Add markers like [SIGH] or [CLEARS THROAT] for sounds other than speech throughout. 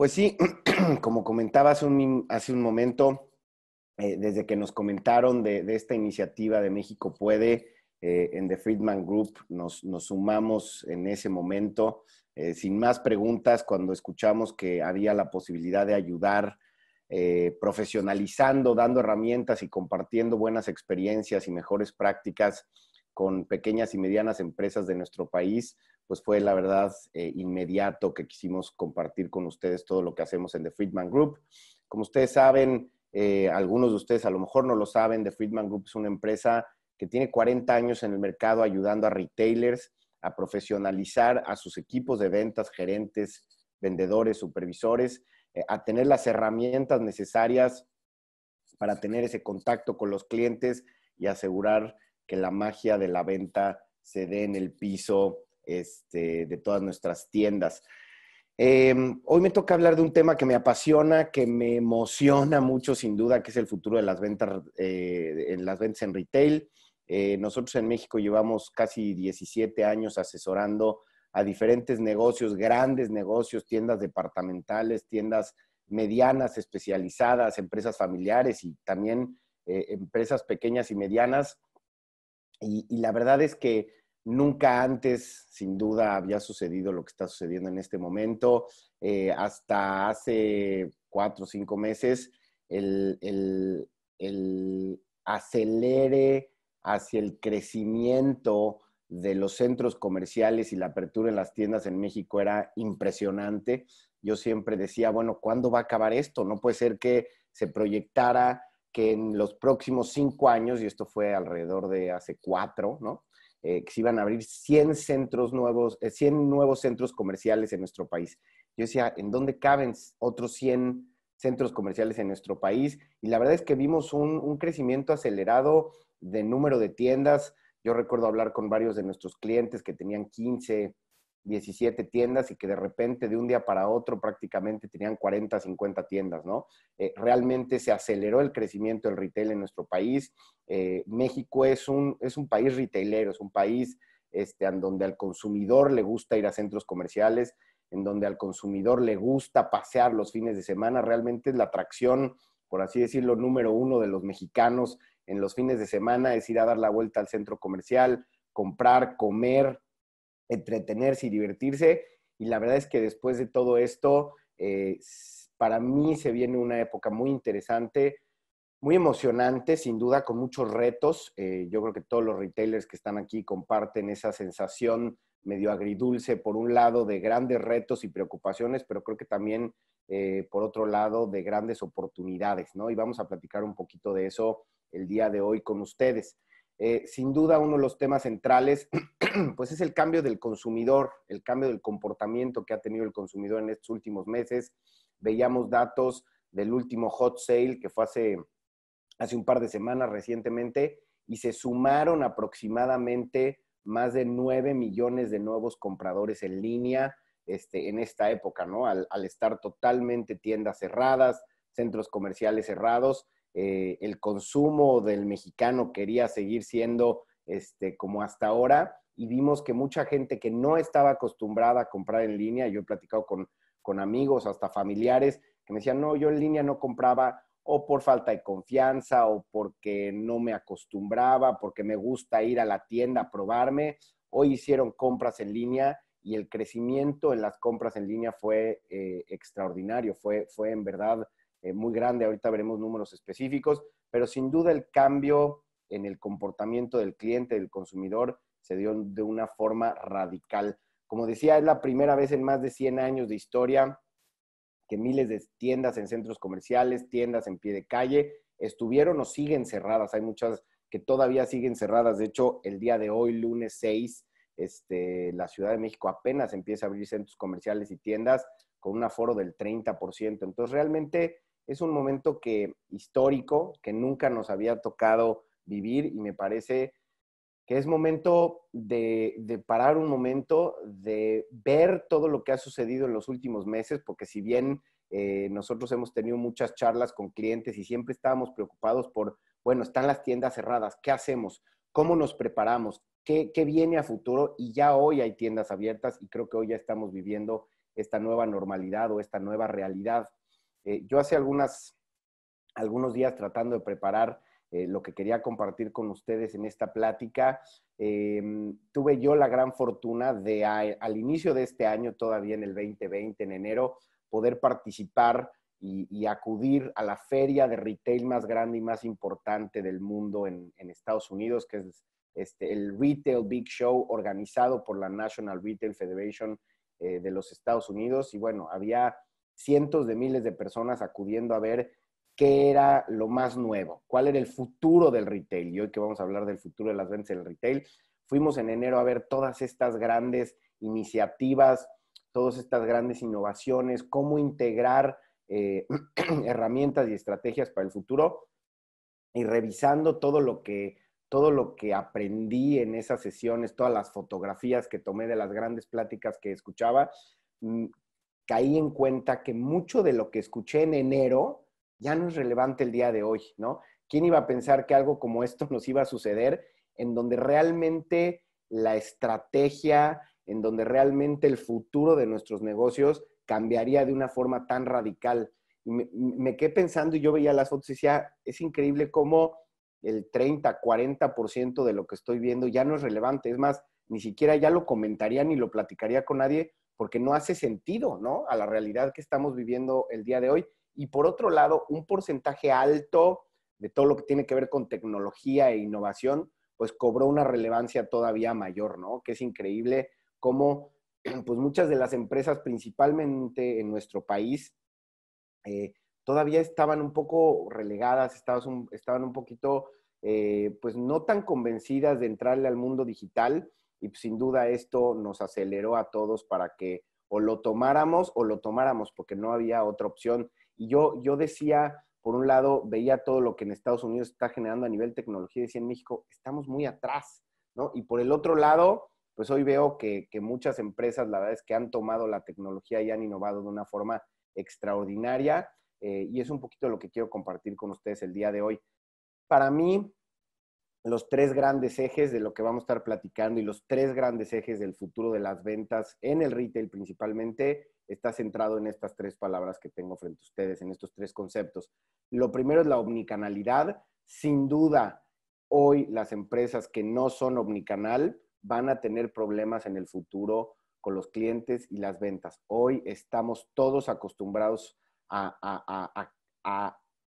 Pues sí, [CLEARS THROAT] como comentaba hace un, momento, eh, desde que nos comentaron de, esta iniciativa de México Puede, eh, en The Friedman Group nos, sumamos en ese momento. Eh, sin más preguntas, cuando escuchamos que había la posibilidad de ayudar profesionalizando, dando herramientas y compartiendo buenas experiencias y mejores prácticas con pequeñas y medianas empresas de nuestro país, pues fue la verdad eh, inmediato que quisimos compartir con ustedes todo lo que hacemos en The Freedman Group. Como ustedes saben, eh, algunos de ustedes a lo mejor no lo saben, The Freedman Group es una empresa que tiene 40 años en el mercado ayudando a retailers a profesionalizar a sus equipos de ventas, gerentes, vendedores, supervisores, eh, a tener las herramientas necesarias para tener ese contacto con los clientes y asegurar que la magia de la venta se dé en el piso este, de todas nuestras tiendas. Em, hoy me toca hablar de un tema que me apasiona, que me emociona mucho sin duda, que es el futuro de las ventas, eh, en, las ventas en retail. Eh, nosotros en México llevamos casi 17 años asesorando a diferentes negocios, grandes negocios, tiendas departamentales, tiendas medianas, especializadas, empresas familiares y también eh, empresas pequeñas y medianas. y la verdad es que Nunca antes, sin duda, había sucedido lo que está sucediendo en este momento. Eh, hasta hace cuatro o cinco meses, el, el, el acelere hacia el crecimiento de los centros comerciales y la apertura en las tiendas en México era impresionante. Yo siempre decía, bueno, ¿cuándo va a acabar esto? No puede ser que se proyectara que en los próximos cinco años, y esto fue alrededor de hace cuatro, ¿no? Eh, que se iban a abrir 100 centros nuevos, eh, nuevos centros comerciales en nuestro país. Yo decía, ¿en dónde caben otros 100 centros comerciales en nuestro país? Y la verdad es que vimos un, un crecimiento acelerado de número de tiendas. Yo recuerdo hablar con varios de nuestros clientes que tenían 15, 17 tiendas y que de repente de un día para otro prácticamente tenían 40, 50 tiendas, ¿no? Eh, realmente se aceleró el crecimiento del retail en nuestro país. Eh, México es un, es un país retailero, es un país este, en donde al consumidor le gusta ir a centros comerciales, en donde al consumidor le gusta pasear los fines de semana. Realmente es la atracción, por así decirlo, número uno de los mexicanos en los fines de semana, es ir a dar la vuelta al centro comercial, comprar, comer, entretenerse y divertirse. Y la verdad es que después de todo esto, eh, para mí se viene una época muy interesante, muy emocionante, sin duda, con muchos retos. Eh, yo creo que todos los retailers que están aquí comparten esa sensación medio agridulce, por un lado, de grandes retos y preocupaciones, pero creo que también, eh, por otro lado, de grandes oportunidades, ¿no? Y vamos a platicar un poquito de eso el día de hoy con ustedes. Eh, sin duda uno de los temas centrales, [CLEARS THROAT] pues es el cambio del consumidor, el cambio del comportamiento que ha tenido el consumidor en estos últimos meses. Veíamos datos del último hot sale que fue hace, un par de semanas recientemente y se sumaron aproximadamente más de 9 millones de nuevos compradores en línea este, en esta época, ¿no? al estar totalmente tiendas cerradas, centros comerciales cerrados eh, el consumo del mexicano quería seguir siendo este, como hasta ahora y vimos que mucha gente que no estaba acostumbrada a comprar en línea, yo he platicado con, amigos, hasta familiares, que me decían, no, yo en línea no compraba o por falta de confianza o porque no me acostumbraba, porque me gusta ir a la tienda a probarme. Hoy hicieron compras en línea y el crecimiento en las compras en línea fue eh, extraordinario, fue, fue en verdad eh, muy grande, ahorita veremos números específicos, pero sin duda el cambio en el comportamiento del cliente, del consumidor, se dio de una forma radical. Como decía, es la primera vez en más de 100 años de historia que miles de tiendas en centros comerciales, tiendas en pie de calle, estuvieron o siguen cerradas. Hay muchas que todavía siguen cerradas. De hecho, el día de hoy, lunes 6, este, la Ciudad de México apenas empieza a abrir centros comerciales y tiendas con un aforo del 30%. Entonces, realmente es un momento que, histórico que nunca nos había tocado vivir y me parece que es momento de, parar un momento, de ver todo lo que ha sucedido en los últimos meses, porque si bien eh, nosotros hemos tenido muchas charlas con clientes y siempre estábamos preocupados por, bueno, están las tiendas cerradas, ¿qué hacemos? ¿Cómo nos preparamos? qué viene a futuro? Y ya hoy hay tiendas abiertas y creo que hoy ya estamos viviendo esta nueva normalidad o esta nueva realidad eh, yo hace algunos días tratando de preparar eh, lo que quería compartir con ustedes en esta plática, em, tuve yo la gran fortuna de al inicio de este año, todavía en el 2020, en enero, poder participar y, acudir a la feria de retail más grande y más importante del mundo en, Estados Unidos, que es este, el Retail Big Show organizado por la National Retail Federation eh, de los Estados Unidos. Y bueno, había cientos de miles de personas acudiendo a ver qué era lo más nuevo, cuál era el futuro del retail. Y hoy que vamos a hablar del futuro de las ventas del retail, fuimos en enero a ver todas estas grandes iniciativas, todas estas grandes innovaciones, cómo integrar eh, [CLEARS THROAT] herramientas y estrategias para el futuro y revisando todo lo que todo lo que aprendí en esas sesiones, todas las fotografías que tomé de las grandes pláticas que escuchaba, mm, caí en cuenta que mucho de lo que escuché en enero ya no es relevante el día de hoy, ¿no? ¿Quién iba a pensar que algo como esto nos iba a suceder en donde realmente la estrategia, en donde realmente el futuro de nuestros negocios cambiaría de una forma tan radical? Me, quedé pensando y yo veía las fotos y decía, es increíble cómo el 30, 40% de lo que estoy viendo ya no es relevante. Es más, ni siquiera ya lo comentaría ni lo platicaría con nadie porque no hace sentido, ¿no? A la realidad que estamos viviendo el día de hoy. Y por otro lado, un porcentaje alto de todo lo que tiene que ver con tecnología e innovación, pues cobró una relevancia todavía mayor, ¿no? Que es increíble cómo, [CLEARS THROAT] pues muchas de las empresas, principalmente en nuestro país, eh, todavía estaban un poco relegadas, estaban un, poquito, eh, pues no tan convencidas de entrarle al mundo digital y pues, sin duda esto nos aceleró a todos para que o lo tomáramos o lo tomáramos porque no había otra opción. Y yo, yo decía, por un lado, veía todo lo que en Estados Unidos está generando a nivel tecnología y decía en México, estamos muy atrás, ¿no? Y por el otro lado, pues hoy veo que, muchas empresas, la verdad es que han tomado la tecnología y han innovado de una forma extraordinaria. Eh, y es un poquito lo que quiero compartir con ustedes el día de hoy. Para mí, los tres grandes ejes de lo que vamos a estar platicando y los tres grandes ejes del futuro de las ventas en el retail principalmente está centrado en estas tres palabras que tengo frente a ustedes, en estos tres conceptos. Lo primero es la omnicanalidad. Sin duda, hoy las empresas que no son omnicanal van a tener problemas en el futuro con los clientes y las ventas. Hoy estamos todos acostumbrados a,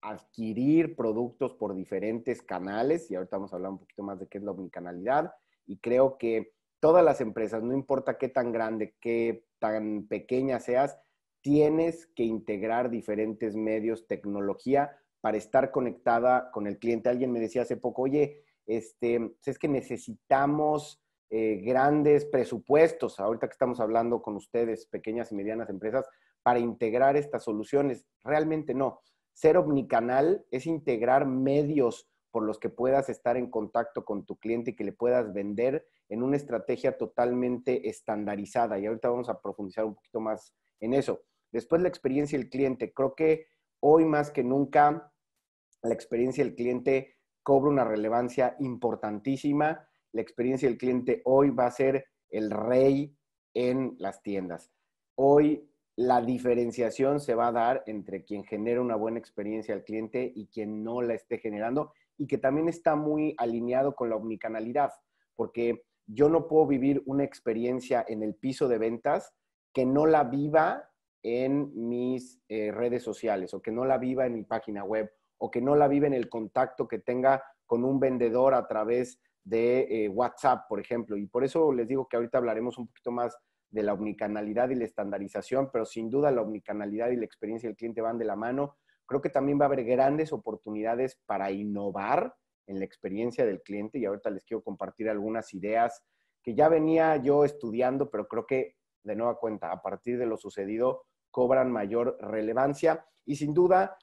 adquirir productos por diferentes canales, y ahorita vamos a hablar un poquito más de qué es la omnicanalidad, y creo que todas las empresas, no importa qué tan grande, qué tan pequeña seas, tienes que integrar diferentes medios, tecnología, para estar conectada con el cliente. Alguien me decía hace poco, oye, este, pues es que necesitamos eh, grandes presupuestos, ahorita que estamos hablando con ustedes, pequeñas y medianas empresas, para integrar estas soluciones. Realmente no. Ser omnicanal es integrar medios por los que puedas estar en contacto con tu cliente y que le puedas vender en una estrategia totalmente estandarizada. Y ahorita vamos a profundizar un poquito más en eso. Después la experiencia del cliente. Creo que hoy más que nunca la experiencia del cliente cobra una relevancia importantísima. La experiencia del cliente hoy va a ser el rey en las tiendas. Hoy la diferenciación se va a dar entre quien genera una buena experiencia al cliente y quien no la esté generando y que también está muy alineado con la omnicanalidad, porque yo no puedo vivir una experiencia en el piso de ventas que no la viva en mis eh, redes sociales o que no la viva en mi página web o que no la viva en el contacto que tenga con un vendedor a través de eh, WhatsApp, por ejemplo. Y por eso les digo que ahorita hablaremos un poquito más de la omnicanalidad y la estandarización, pero sin duda la omnicanalidad y la experiencia del cliente van de la mano. Creo que también va a haber grandes oportunidades para innovar en la experiencia del cliente y ahorita les quiero compartir algunas ideas que ya venía yo estudiando, pero creo que de nueva cuenta, a partir de lo sucedido, cobran mayor relevancia y sin duda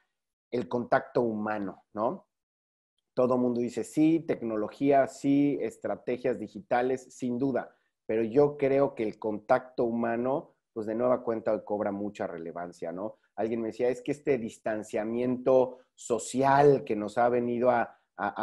el contacto humano, ¿no? Todo mundo dice sí, tecnología, sí, estrategias digitales, sin duda pero yo creo que el contacto humano, pues de nueva cuenta cobra mucha relevancia, ¿no? Alguien me decía, es que este distanciamiento social que nos ha venido a,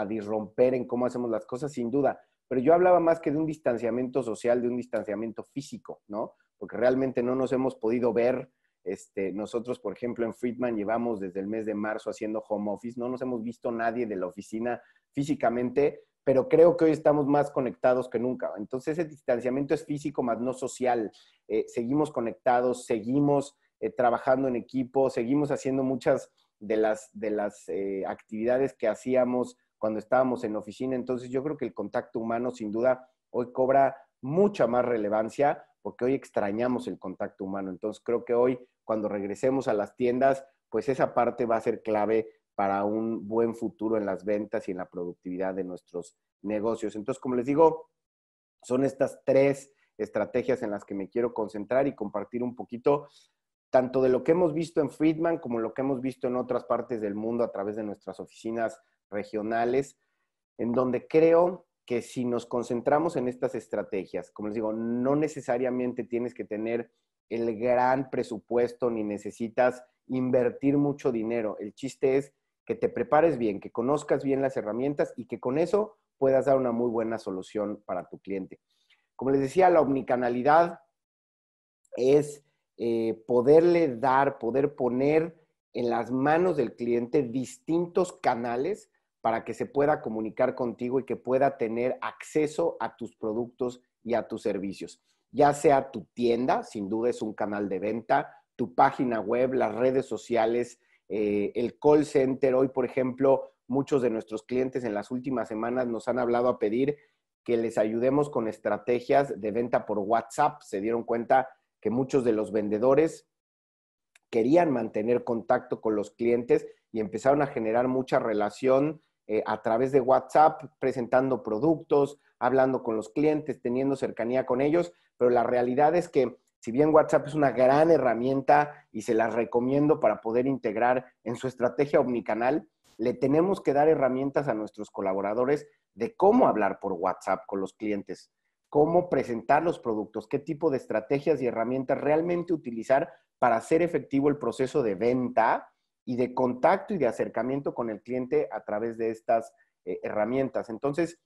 disromper en cómo hacemos las cosas, sin duda, pero yo hablaba más que de un distanciamiento social, de un distanciamiento físico, ¿no? Porque realmente no nos hemos podido ver. Este, nosotros, por ejemplo, en Friedman llevamos desde el mes de marzo haciendo home office, no nos hemos visto nadie de la oficina físicamente, pero creo que hoy estamos más conectados que nunca. Entonces, ese distanciamiento es físico más no social. Eh, seguimos conectados, seguimos eh, trabajando en equipo, seguimos haciendo muchas de las, de las eh, actividades que hacíamos cuando estábamos en oficina. Entonces, yo creo que el contacto humano, sin duda, hoy cobra mucha más relevancia porque hoy extrañamos el contacto humano. Entonces, creo que hoy, cuando regresemos a las tiendas, pues esa parte va a ser clave para un buen futuro en las ventas y en la productividad de nuestros negocios. Entonces, como les digo, son estas tres estrategias en las que me quiero concentrar y compartir un poquito tanto de lo que hemos visto en Friedman como lo que hemos visto en otras partes del mundo a través de nuestras oficinas regionales, en donde creo que si nos concentramos en estas estrategias, como les digo, no necesariamente tienes que tener el gran presupuesto ni necesitas invertir mucho dinero. El chiste es que te prepares bien, que conozcas bien las herramientas y que con eso puedas dar una muy buena solución para tu cliente. Como les decía, la omnicanalidad es eh, poderle dar, poder poner en las manos del cliente distintos canales para que se pueda comunicar contigo y que pueda tener acceso a tus productos y a tus servicios. Ya sea tu tienda, sin duda es un canal de venta, tu página web, las redes sociales, eh, el call center. Hoy, por ejemplo, muchos de nuestros clientes en las últimas semanas nos han hablado a pedir que les ayudemos con estrategias de venta por WhatsApp. Se dieron cuenta que muchos de los vendedores querían mantener contacto con los clientes y empezaron a generar mucha relación eh, a través de WhatsApp, presentando productos, hablando con los clientes, teniendo cercanía con ellos, pero la realidad es que si bien WhatsApp es una gran herramienta y se la recomiendo para poder integrar en su estrategia omnicanal, le tenemos que dar herramientas a nuestros colaboradores de cómo hablar por WhatsApp con los clientes, cómo presentar los productos, qué tipo de estrategias y herramientas realmente utilizar para hacer efectivo el proceso de venta y de contacto y de acercamiento con el cliente a través de estas eh, herramientas. Entonces,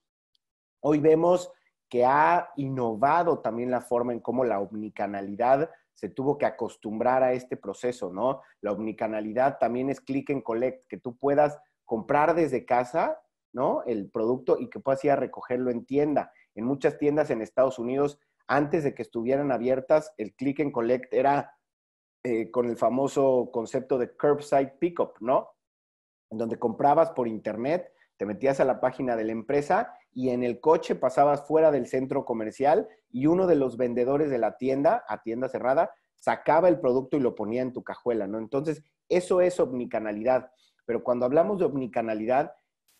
hoy vemos que ha innovado también la forma en cómo la omnicanalidad se tuvo que acostumbrar a este proceso, ¿no? La omnicanalidad también es click and collect, que tú puedas comprar desde casa, ¿no? El producto y que puedas ir a recogerlo en tienda. En muchas tiendas en Estados Unidos, antes de que estuvieran abiertas, el click and collect era eh, con el famoso concepto de curbside pickup, ¿no? En donde comprabas por internet, te metías a la página de la empresa y en el coche pasabas fuera del centro comercial y uno de los vendedores de la tienda, a tienda cerrada, sacaba el producto y lo ponía en tu cajuela, ¿no? Entonces, eso es omnicanalidad. Pero cuando hablamos de omnicanalidad,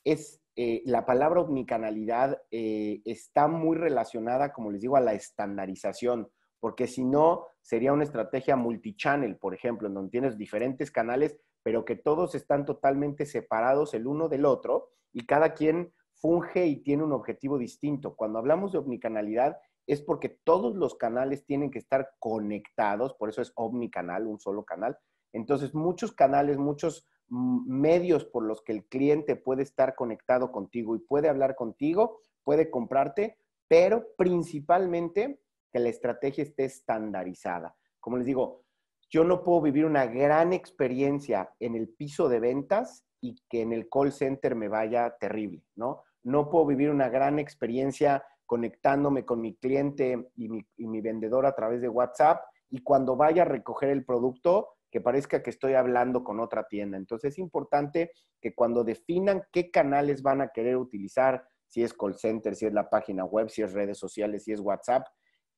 es eh, la palabra omnicanalidad eh, está muy relacionada, como les digo, a la estandarización, porque si no, sería una estrategia multichannel, por ejemplo, en donde tienes diferentes canales, pero que todos están totalmente separados el uno del otro y cada quien funge y tiene un objetivo distinto. Cuando hablamos de omnicanalidad es porque todos los canales tienen que estar conectados, por eso es omnicanal, un solo canal. Entonces, muchos canales, muchos mm, medios por los que el cliente puede estar conectado contigo y puede hablar contigo, puede comprarte, pero principalmente que la estrategia esté estandarizada. Como les digo, yo no puedo vivir una gran experiencia en el piso de ventas y que en el call center me vaya terrible, ¿no? no puedo vivir una gran experiencia conectándome con mi cliente y mi, vendedor a través de WhatsApp y cuando vaya a recoger el producto, que parezca que estoy hablando con otra tienda. Entonces es importante que cuando definan qué canales van a querer utilizar, si es call center, si es la página web, si es redes sociales, si es WhatsApp,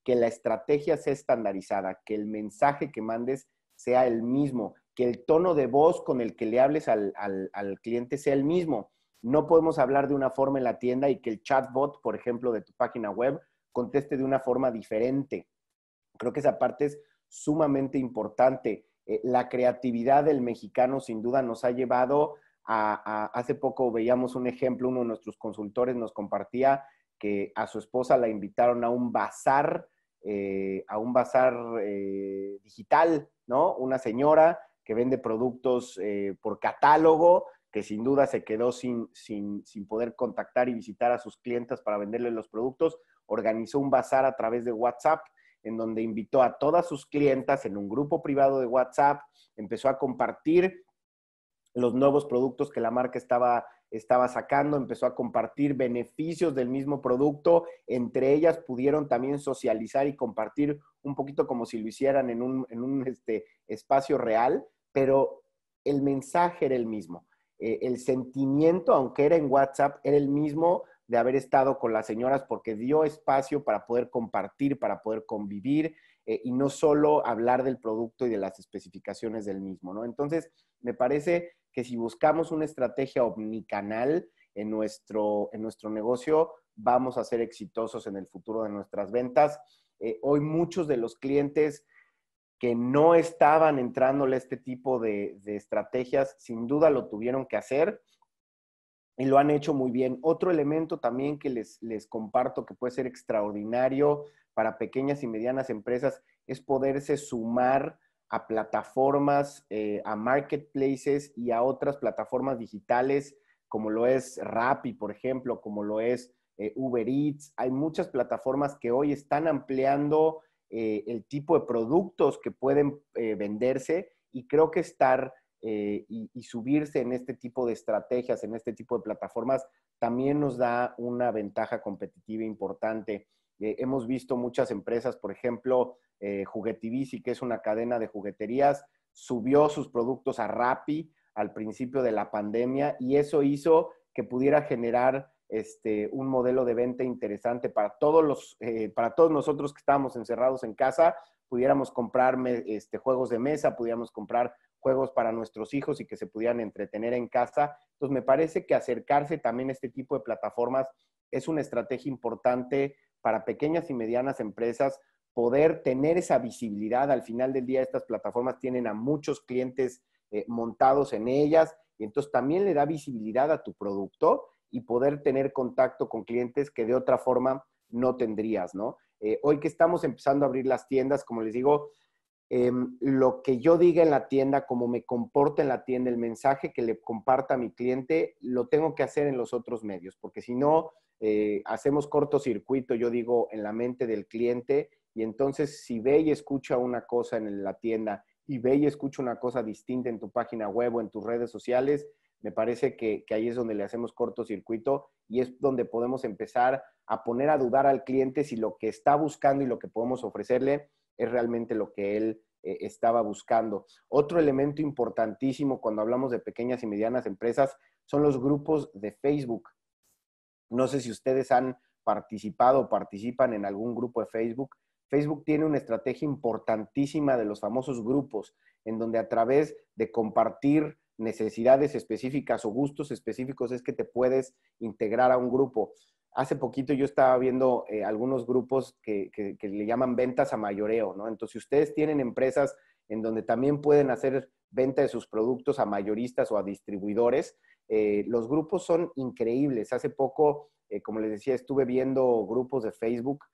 que la estrategia sea estandarizada, que el mensaje que mandes sea el mismo, que el tono de voz con el que le hables al cliente sea el mismo. No podemos hablar de una forma en la tienda y que el chatbot, por ejemplo, de tu página web, conteste de una forma diferente. Creo que esa parte es sumamente importante. Eh, la creatividad del mexicano sin duda nos ha llevado a, hace poco veíamos un ejemplo, uno de nuestros consultores nos compartía que a su esposa la invitaron a un bazar, eh, a un bazar eh, digital, ¿no? Una señora que vende productos por catálogo que sin duda se quedó sin, poder contactar y visitar a sus clientes para venderle los productos, organizó un bazar a través de WhatsApp en donde invitó a todas sus clientas en un grupo privado de WhatsApp, empezó a compartir los nuevos productos que la marca estaba, sacando, empezó a compartir beneficios del mismo producto, entre ellas pudieron también socializar y compartir un poquito como si lo hicieran en un, este, espacio real, pero el mensaje era el mismo. Eh, el sentimiento, aunque era en WhatsApp, era el mismo de haber estado con las señoras porque dio espacio para poder compartir, para poder convivir eh, y no solo hablar del producto y de las especificaciones del mismo, ¿no? Entonces, me parece que si buscamos una estrategia omnicanal en nuestro, negocio, vamos a ser exitosos en el futuro de nuestras ventas. Eh, hoy muchos de los clientes que no estaban entrándole a este tipo de, estrategias, sin duda lo tuvieron que hacer y lo han hecho muy bien. Otro elemento también que les, les comparto que puede ser extraordinario para pequeñas y medianas empresas es poderse sumar a plataformas, eh, a marketplaces y a otras plataformas digitales como lo es Rappi, por ejemplo, como lo es eh, Uber Eats. Hay muchas plataformas que hoy están ampliando eh, el tipo de productos que pueden eh, venderse y creo que estar eh, y, subirse en este tipo de estrategias, en este tipo de plataformas, también nos da una ventaja competitiva importante. hemos visto muchas empresas, por ejemplo, eh, Juguetivici, que es una cadena de jugueterías, subió sus productos a Rappi al principio de la pandemia y eso hizo que pudiera generar este, un modelo de venta interesante eh, para todos, nosotros que estábamos encerrados en casa, pudiéramos comprar este, juegos de mesa, pudiéramos comprar juegos para nuestros hijos y que se pudieran entretener en casa. Entonces, me parece que acercarse también a este tipo de plataformas es una estrategia importante para pequeñas y medianas empresas poder tener esa visibilidad. Al final del día, estas plataformas tienen a muchos clientes eh, montados en ellas y entonces también le da visibilidad a tu producto y poder tener contacto con clientes que de otra forma no tendrías, ¿no? Eh, hoy que estamos empezando a abrir las tiendas, como les digo, em, lo que yo diga en la tienda, cómo me comporta en la tienda, el mensaje que le comparta a mi cliente, lo tengo que hacer en los otros medios, porque si no, eh, hacemos cortocircuito, yo digo, en la mente del cliente, y entonces si ve y escucha una cosa en la tienda y ve y escucha una cosa distinta en tu página web o en tus redes sociales, me parece que, que ahí es donde le hacemos cortocircuito y es donde podemos empezar a poner a dudar al cliente si lo que está buscando y lo que podemos ofrecerle es realmente lo que él eh, estaba buscando. Otro elemento importantísimo cuando hablamos de pequeñas y medianas empresas son los grupos de Facebook. No sé si ustedes han participado o participan en algún grupo de Facebook. Facebook tiene una estrategia importantísima de los famosos grupos, en donde a través de compartir necesidades específicas o gustos específicos es que te puedes integrar a un grupo. Hace poquito yo estaba viendo eh, algunos grupos que, le llaman ventas a mayoreo, ¿no? Entonces, si ustedes tienen empresas en donde también pueden hacer venta de sus productos a mayoristas o a distribuidores, eh, los grupos son increíbles. Hace poco, eh, como les decía, estuve viendo grupos de Facebook,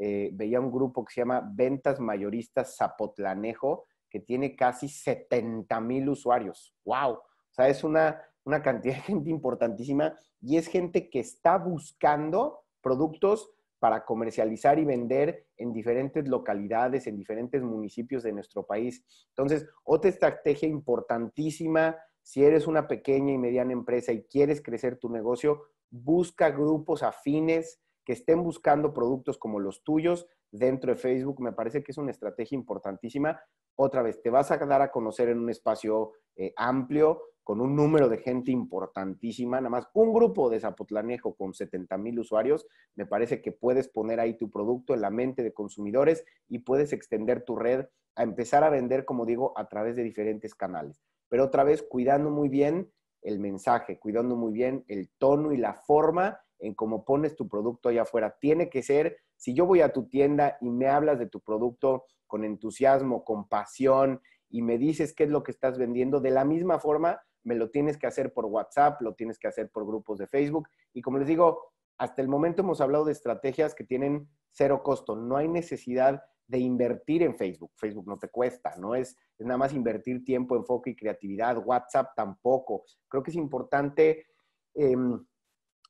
veía un grupo que se llama Ventas Mayoristas Zapotlanejo, que tiene casi 70 mil usuarios. ¡Wow! O sea, es una, una cantidad de gente importantísima y es gente que está buscando productos para comercializar y vender en diferentes localidades, en diferentes municipios de nuestro país. Entonces, otra estrategia importantísima, si eres una pequeña y mediana empresa y quieres crecer tu negocio, busca grupos afines que estén buscando productos como los tuyos dentro de Facebook. Me parece que es una estrategia importantísima. Otra vez, te vas a dar a conocer en un espacio eh, amplio, con un número de gente importantísima, nada más un grupo de Zapotlanejo con 70 mil usuarios, me parece que puedes poner ahí tu producto en la mente de consumidores y puedes extender tu red a empezar a vender, como digo, a través de diferentes canales. Pero otra vez, cuidando muy bien el mensaje, cuidando muy bien el tono y la forma en cómo pones tu producto allá afuera. Tiene que ser, si yo voy a tu tienda y me hablas de tu producto con entusiasmo, con pasión y me dices qué es lo que estás vendiendo, de la misma forma me lo tienes que hacer por WhatsApp, lo tienes que hacer por grupos de Facebook. Y como les digo, hasta el momento hemos hablado de estrategias que tienen cero costo. No hay necesidad de invertir en Facebook. Facebook no te cuesta, ¿no? Es, nada más invertir tiempo, enfoque y creatividad. WhatsApp tampoco. Creo que es importante em,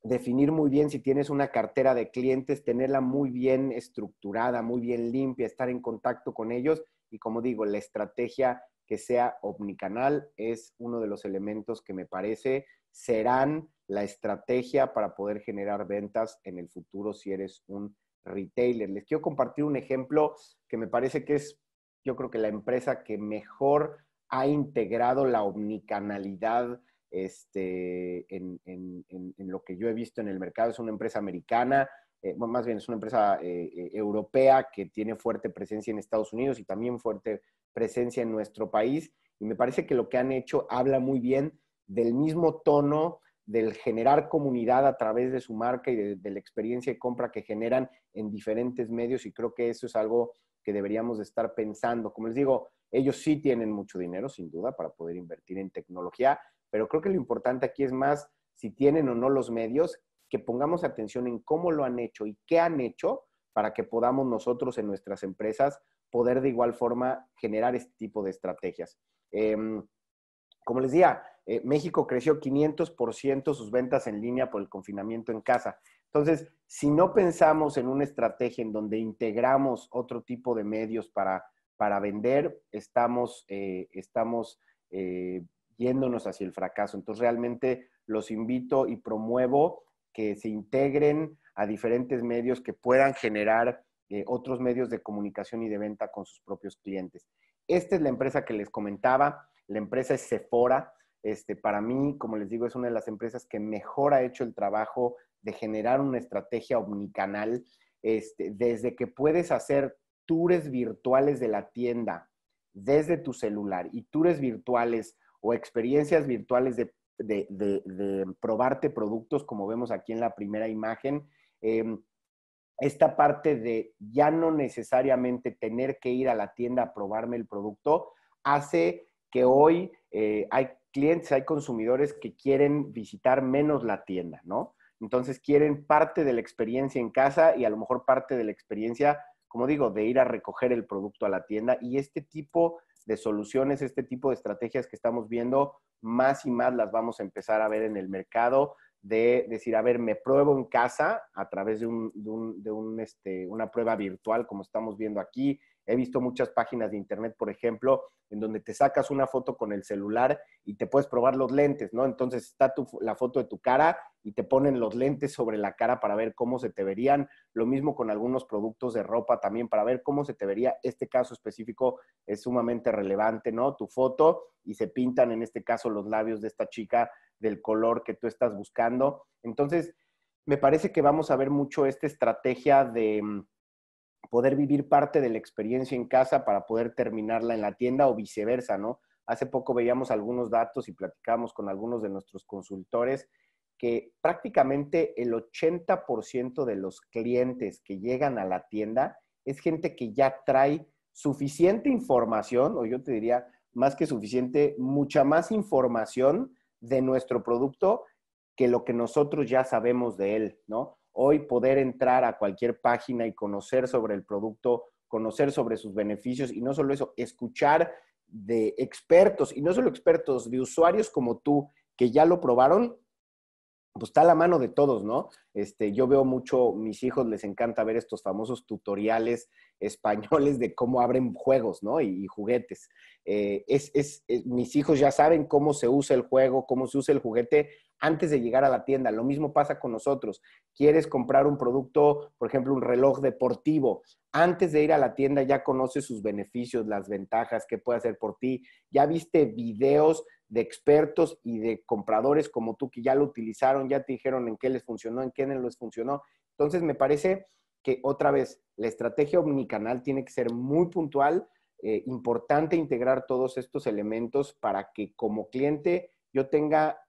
definir muy bien si tienes una cartera de clientes, tenerla muy bien estructurada, muy bien limpia, estar en contacto con ellos y como digo, la estrategia que sea omnicanal es uno de los elementos que me parece serán la estrategia para poder generar ventas en el futuro si eres un retailer. Les quiero compartir un ejemplo que me parece que es, yo creo que la empresa que mejor ha integrado la omnicanalidad este, en, lo que yo he visto en el mercado. Es una empresa americana, eh, más bien es una empresa eh, eh, europea que tiene fuerte presencia en Estados Unidos y también fuerte presencia en nuestro país. Y me parece que lo que han hecho habla muy bien del mismo tono del generar comunidad a través de su marca y de, la experiencia de compra que generan en diferentes medios y creo que eso es algo que deberíamos estar pensando. Como les digo, ellos sí tienen mucho dinero, sin duda, para poder invertir en tecnología, pero creo que lo importante aquí es más si tienen o no los medios, que pongamos atención en cómo lo han hecho y qué han hecho para que podamos nosotros en nuestras empresas poder de igual forma generar este tipo de estrategias. Em, como les decía, eh, México creció 500% sus ventas en línea por el confinamiento en casa. Entonces, si no pensamos en una estrategia en donde integramos otro tipo de medios para para vender, estamos, eh, estamos eh, yéndonos hacia el fracaso. Entonces, realmente los invito y promuevo que se integren a diferentes medios que puedan generar eh, otros medios de comunicación y de venta con sus propios clientes. Esta es la empresa que les comentaba, la empresa es Sephora. Este, para mí, como les digo, es una de las empresas que mejor ha hecho el trabajo de generar una estrategia omnicanal, este, desde que puedes hacer tours virtuales de la tienda desde tu celular y tours virtuales o experiencias virtuales de, probarte productos, como vemos aquí en la primera imagen, em, esta parte de ya no necesariamente tener que ir a la tienda a probarme el producto, hace que hoy eh, hay clientes, hay consumidores que quieren visitar menos la tienda, ¿no? Entonces quieren parte de la experiencia en casa y a lo mejor parte de la experiencia como digo, de ir a recoger el producto a la tienda y este tipo de soluciones, este tipo de estrategias que estamos viendo, más y más las vamos a empezar a ver en el mercado, de decir, a ver, me pruebo en casa a través de, este, una prueba virtual, como estamos viendo aquí, He visto muchas páginas de internet, por ejemplo, en donde te sacas una foto con el celular y te puedes probar los lentes, ¿no? Entonces está tu, la foto de tu cara y te ponen los lentes sobre la cara para ver cómo se te verían. Lo mismo con algunos productos de ropa también para ver cómo se te vería. Este caso específico es sumamente relevante, ¿no? Tu foto y se pintan en este caso los labios de esta chica del color que tú estás buscando. Entonces, me parece que vamos a ver mucho esta estrategia de mm, poder vivir parte de la experiencia en casa para poder terminarla en la tienda o viceversa, ¿no? Hace poco veíamos algunos datos y platicamos con algunos de nuestros consultores que prácticamente el 80% de los clientes que llegan a la tienda es gente que ya trae suficiente información, o yo te diría más que suficiente, mucha más información de nuestro producto que lo que nosotros ya sabemos de él, ¿no? hoy poder entrar a cualquier página y conocer sobre el producto, conocer sobre sus beneficios y no solo eso, escuchar de expertos y no solo expertos, de usuarios como tú que ya lo probaron, pues está a la mano de todos, ¿no? Este, yo veo mucho, mis hijos les encanta ver estos famosos tutoriales [LAUGHS] españoles de cómo abren juegos, ¿no? Y, juguetes. Eh, eh, mis hijos ya saben cómo se usa el juego, cómo se usa el juguete, antes de llegar a la tienda. Lo mismo pasa con nosotros. Quieres comprar un producto, por ejemplo, un reloj deportivo. Antes de ir a la tienda ya conoces sus beneficios, las ventajas, qué puede hacer por ti. Ya viste videos de expertos y de compradores como tú que ya lo utilizaron, ya te dijeron en qué les funcionó, en qué no les funcionó. Entonces, me parece que otra vez, la estrategia omnicanal tiene que ser muy puntual, eh, importante integrar todos estos elementos para que como cliente yo tenga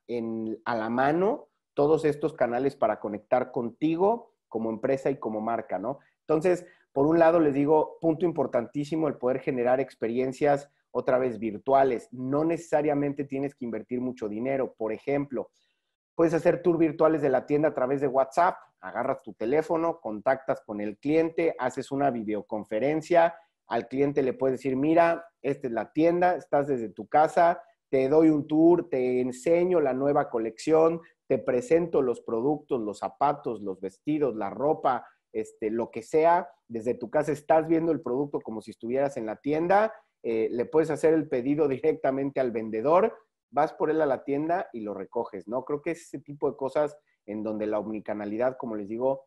a la mano todos estos canales para conectar contigo como empresa y como marca, ¿no? Entonces, por un lado, les digo, punto importantísimo, el poder generar experiencias otra vez virtuales. No necesariamente tienes que invertir mucho dinero. Por ejemplo, puedes hacer tours virtuales de la tienda a través de WhatsApp. Agarras tu teléfono, contactas con el cliente, haces una videoconferencia. Al cliente le puedes decir, mira, esta es la tienda, estás desde tu casa, te doy un tour, te enseño la nueva colección, te presento los productos, los zapatos, los vestidos, la ropa, este, lo que sea, desde tu casa estás viendo el producto como si estuvieras en la tienda, eh, le puedes hacer el pedido directamente al vendedor, vas por él a la tienda y lo recoges, ¿no? Creo que es ese tipo de cosas en donde la omnicanalidad, como les digo,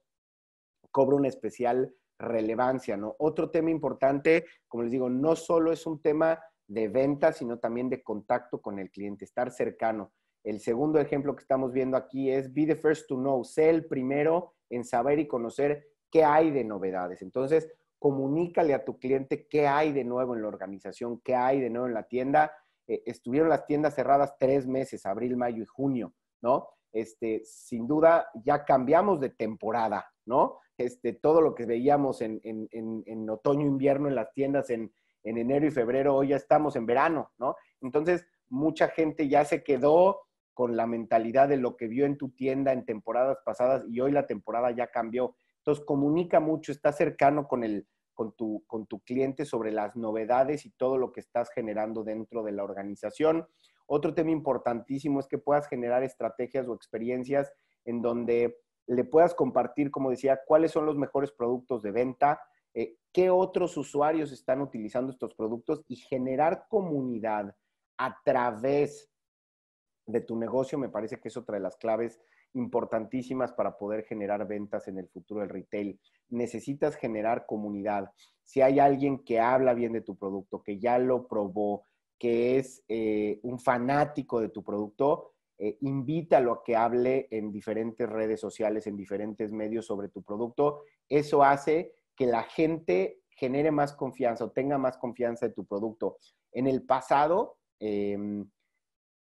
cobra una especial relevancia, ¿no? Otro tema importante, como les digo, no solo es un tema de venta, sino también de contacto con el cliente, estar cercano. El segundo ejemplo que estamos viendo aquí es be the first to know, sé el primero en saber y conocer qué hay de novedades. Entonces, comunícale a tu cliente qué hay de nuevo en la organización, qué hay de nuevo en la tienda. Eh, estuvieron las tiendas cerradas tres meses, abril, mayo y junio, ¿no? Este, sin duda, ya cambiamos de temporada, ¿no? Este, todo lo que veíamos en otoño, invierno en las tiendas en, en enero y febrero, hoy ya estamos en verano, ¿no? Entonces, mucha gente ya se quedó con la mentalidad de lo que vio en tu tienda en temporadas pasadas y hoy la temporada ya cambió. Entonces, comunica mucho, está cercano con, con, tu, con tu cliente sobre las novedades y todo lo que estás generando dentro de la organización. Otro tema importantísimo es que puedas generar estrategias o experiencias en donde le puedas compartir, como decía, cuáles son los mejores productos de venta, eh, qué otros usuarios están utilizando estos productos y generar comunidad a través de tu negocio me parece que es otra de las claves importantísimas para poder generar ventas en el futuro del retail. Necesitas generar comunidad. Si hay alguien que habla bien de tu producto, que ya lo probó, que es eh, un fanático de tu producto, eh, invítalo a que hable en diferentes redes sociales, en diferentes medios sobre tu producto. Eso hace que la gente genere más confianza o tenga más confianza de tu producto. En el pasado, em,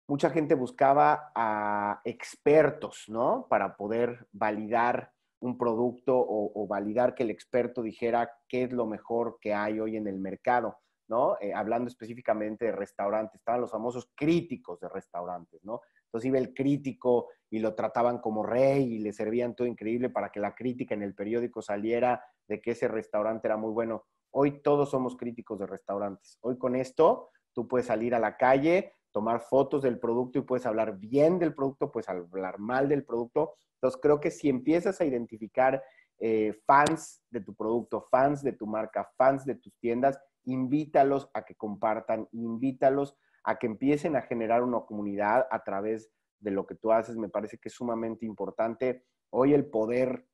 mucha gente buscaba a expertos, ¿no? Para poder validar un producto o, validar que el experto dijera qué es lo mejor que hay hoy en el mercado, ¿no? Eh, hablando específicamente de restaurantes, estaban los famosos críticos de restaurantes, ¿no? Entonces iba el crítico y lo trataban como rey y le servían todo increíble para que la crítica en el periódico saliera de que ese restaurante era muy bueno. Hoy todos somos críticos de restaurantes. Hoy con esto tú puedes salir a la calle, tomar fotos del producto y puedes hablar bien del producto, puedes hablar mal del producto. Entonces creo que si empiezas a identificar eh, fans de tu producto, fans de tu marca, fans de tus tiendas, invítalos a que compartan, invítalos a que empiecen a generar una comunidad a través de lo que tú haces. Me parece que es sumamente importante. Hoy el poder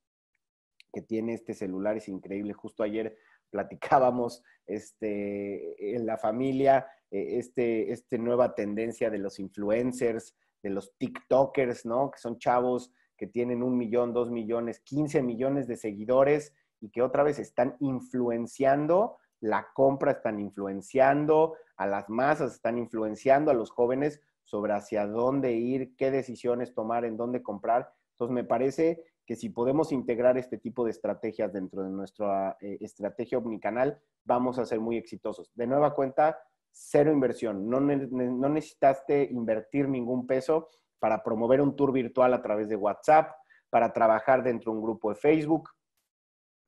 que tiene este celular es increíble. Justo ayer platicábamos este, en la familia eh, este, este, nueva tendencia de los influencers, de los TikTokers, ¿no? Que son chavos que tienen un millón, dos millones, quince millones de seguidores y que otra vez están influenciando la compra, están influenciando a las masas, están influenciando a los jóvenes sobre hacia dónde ir, qué decisiones tomar, en dónde comprar. Entonces me parece que si podemos integrar este tipo de estrategias dentro de nuestra eh, estrategia omnicanal, vamos a ser muy exitosos. De nueva cuenta, cero inversión. No, no necesitaste invertir ningún peso para promover un tour virtual a través de WhatsApp, para trabajar dentro de un grupo de Facebook,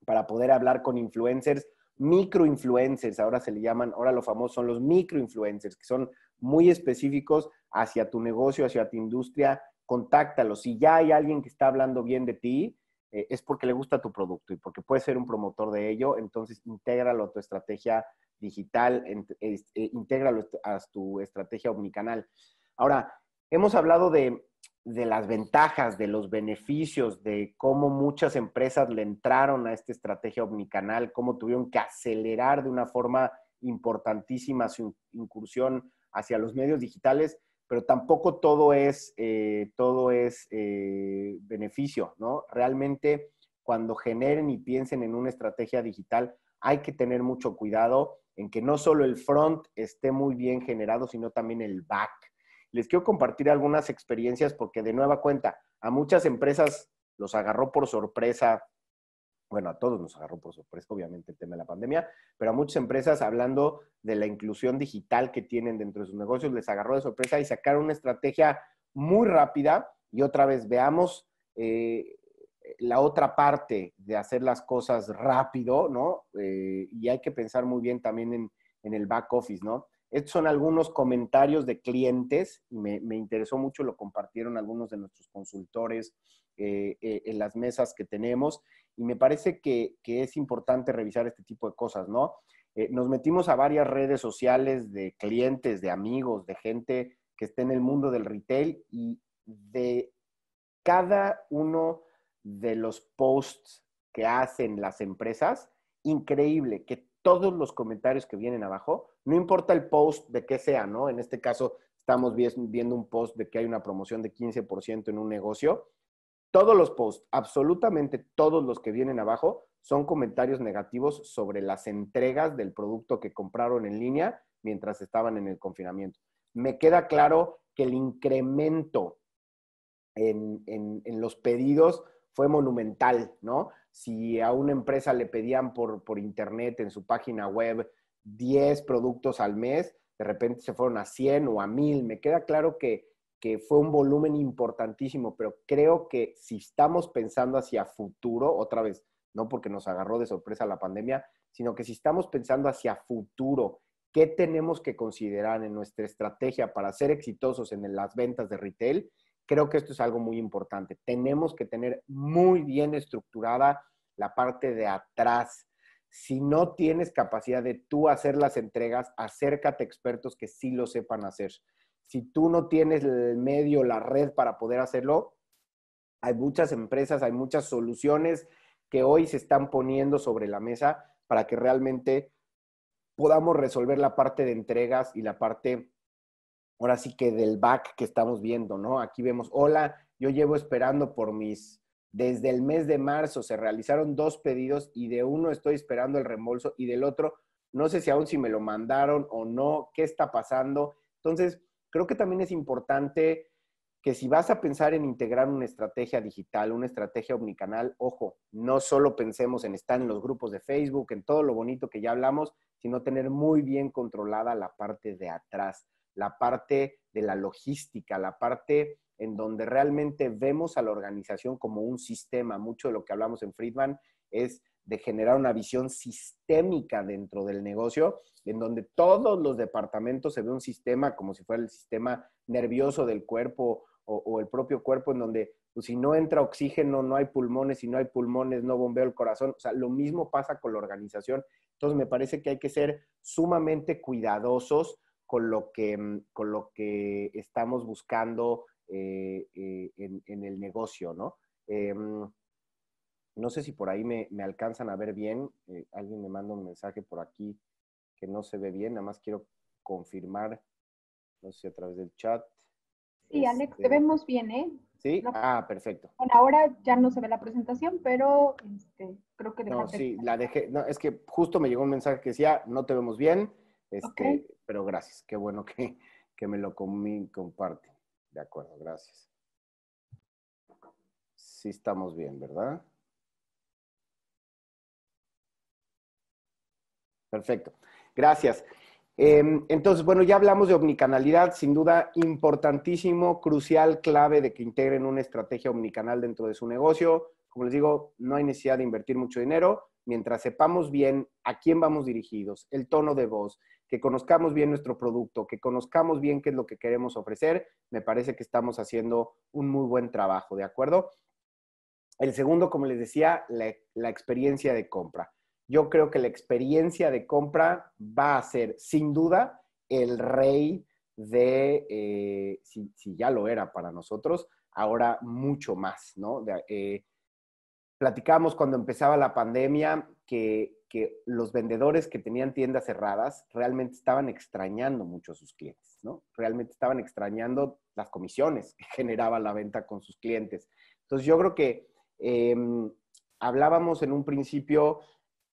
para poder hablar con influencers, microinfluencers, ahora se le llaman, ahora lo famoso son los microinfluencers, que son muy específicos hacia tu negocio, hacia tu industria contáctalo. Si ya hay alguien que está hablando bien de ti, eh, es porque le gusta tu producto y porque puede ser un promotor de ello, entonces intégralo a tu estrategia digital, eh, intégralo a tu estrategia omnicanal. Ahora, hemos hablado de las ventajas, de los beneficios, de cómo muchas empresas le entraron a esta estrategia omnicanal, cómo tuvieron que acelerar de una forma importantísima su incursión hacia los medios digitales pero tampoco todo es, eh, todo es eh, beneficio, ¿no? Realmente cuando generen y piensen en una estrategia digital, hay que tener mucho cuidado en que no solo el front esté muy bien generado, sino también el back. Les quiero compartir algunas experiencias porque de nueva cuenta, a muchas empresas los agarró por sorpresa bueno, a todos nos agarró por sorpresa, obviamente, el tema de la pandemia, pero a muchas empresas, hablando de la inclusión digital que tienen dentro de sus negocios, les agarró de sorpresa y sacaron una estrategia muy rápida. Y otra vez, veamos eh, la otra parte de hacer las cosas rápido, ¿no? Eh, y hay que pensar muy bien también en, el back office, ¿no? Estos son algunos comentarios de clientes, y me, me interesó mucho, lo compartieron algunos de nuestros consultores, eh, eh, en las mesas que tenemos y me parece que, es importante revisar este tipo de cosas, ¿no? Eh, nos metimos a varias redes sociales de clientes, de amigos, de gente que esté en el mundo del retail y de cada uno de los posts que hacen las empresas, increíble que todos los comentarios que vienen abajo, no importa el post de qué sea, ¿no? En este caso, estamos viendo un post de que hay una promoción de 15% en un negocio todos los posts, absolutamente todos los que vienen abajo, son comentarios negativos sobre las entregas del producto que compraron en línea mientras estaban en el confinamiento. Me queda claro que el incremento en, en, los pedidos fue monumental, ¿no? Si a una empresa le pedían por, por internet en su página web 10 productos al mes, de repente se fueron a 100 o a 1000. Me queda claro que que fue un volumen importantísimo, pero creo que si estamos pensando hacia futuro, otra vez, no porque nos agarró de sorpresa la pandemia, sino que si estamos pensando hacia futuro, ¿qué tenemos que considerar en nuestra estrategia para ser exitosos en las ventas de retail? Creo que esto es algo muy importante. Tenemos que tener muy bien estructurada la parte de atrás. Si no tienes capacidad de tú hacer las entregas, acércate a expertos que sí lo sepan hacer si tú no tienes el medio, la red para poder hacerlo, hay muchas empresas, hay muchas soluciones que hoy se están poniendo sobre la mesa para que realmente podamos resolver la parte de entregas y la parte, ahora sí que del back que estamos viendo, ¿no? Aquí vemos, hola, yo llevo esperando por mis, desde el mes de marzo se realizaron dos pedidos y de uno estoy esperando el reembolso y del otro no sé si aún si me lo mandaron o no, qué está pasando. Entonces, Creo que también es importante que si vas a pensar en integrar una estrategia digital, una estrategia omnicanal, ojo, no solo pensemos en estar en los grupos de Facebook, en todo lo bonito que ya hablamos, sino tener muy bien controlada la parte de atrás, la parte de la logística, la parte en donde realmente vemos a la organización como un sistema. Mucho de lo que hablamos en Friedman es de generar una visión sistémica dentro del negocio, en donde todos los departamentos se ve un sistema como si fuera el sistema nervioso del cuerpo o, el propio cuerpo, en donde pues, si no entra oxígeno, no hay pulmones, si no hay pulmones, no bombea el corazón. O sea, lo mismo pasa con la organización. Entonces, me parece que hay que ser sumamente cuidadosos con lo que, mm, con lo que estamos buscando eh, eh, en, el negocio, ¿no? Em, no sé si por ahí me, me alcanzan a ver bien. Eh, alguien me manda un mensaje por aquí que no se ve bien. Nada más quiero confirmar, no sé si a través del chat. Sí, Alex, te este, vemos bien, ¿eh? Sí, ah, perfecto. Bueno, ahora ya no se ve la presentación, pero este, creo que... No, sí, la dejé. No, es que justo me llegó un mensaje que decía, no te vemos bien, este, pero gracias. Qué bueno que, que me lo comparte. De acuerdo, gracias. Sí estamos bien, ¿verdad? Perfecto. Gracias. Em, entonces, bueno, ya hablamos de omnicanalidad, sin duda importantísimo, crucial, clave de que integren una estrategia omnicanal dentro de su negocio. Como les digo, no hay necesidad de invertir mucho dinero mientras sepamos bien a quién vamos dirigidos, el tono de voz, que conozcamos bien nuestro producto, que conozcamos bien qué es lo que queremos ofrecer, me parece que estamos haciendo un muy buen trabajo, ¿de acuerdo? El segundo, como les decía, la experiencia de compra yo creo que la experiencia de compra va a ser sin duda el rey de, eh, si, ya lo era para nosotros, ahora mucho más, ¿no? Eh, platicamos cuando empezaba la pandemia que, que, los vendedores que tenían tiendas cerradas realmente estaban extrañando mucho a sus clientes, ¿no? Realmente estaban extrañando las comisiones que [LAUGHS] generaba la venta con sus clientes. Entonces yo creo que em, hablábamos en un principio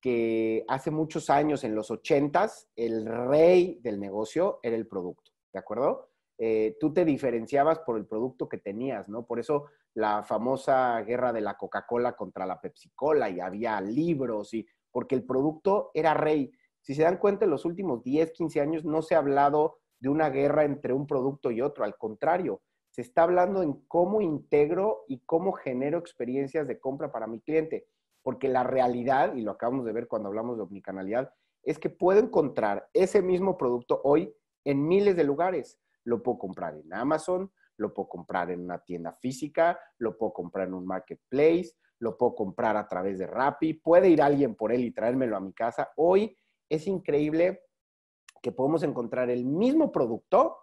que hace muchos años, en los 80s, el rey del negocio era el producto, ¿de acuerdo? Eh, tú te diferenciabas por el producto que tenías, ¿no? Por eso la famosa guerra de la Coca-Cola contra la Pepsi-Cola y había libros y porque el producto era rey. Si se dan cuenta, en los últimos 10, 15 años no se ha hablado de una guerra entre un producto y otro, al contrario, se está hablando en cómo integro y cómo genero experiencias de compra para mi cliente porque la realidad, y lo acabamos de ver cuando hablamos de omnicanalidad, es que puedo encontrar ese mismo producto hoy en miles de lugares. Lo puedo comprar en Amazon, lo puedo comprar en una tienda física, lo puedo comprar en un marketplace, lo puedo comprar a través de Rappi, puede ir alguien por él y traérmelo a mi casa. Hoy es increíble que podemos encontrar el mismo producto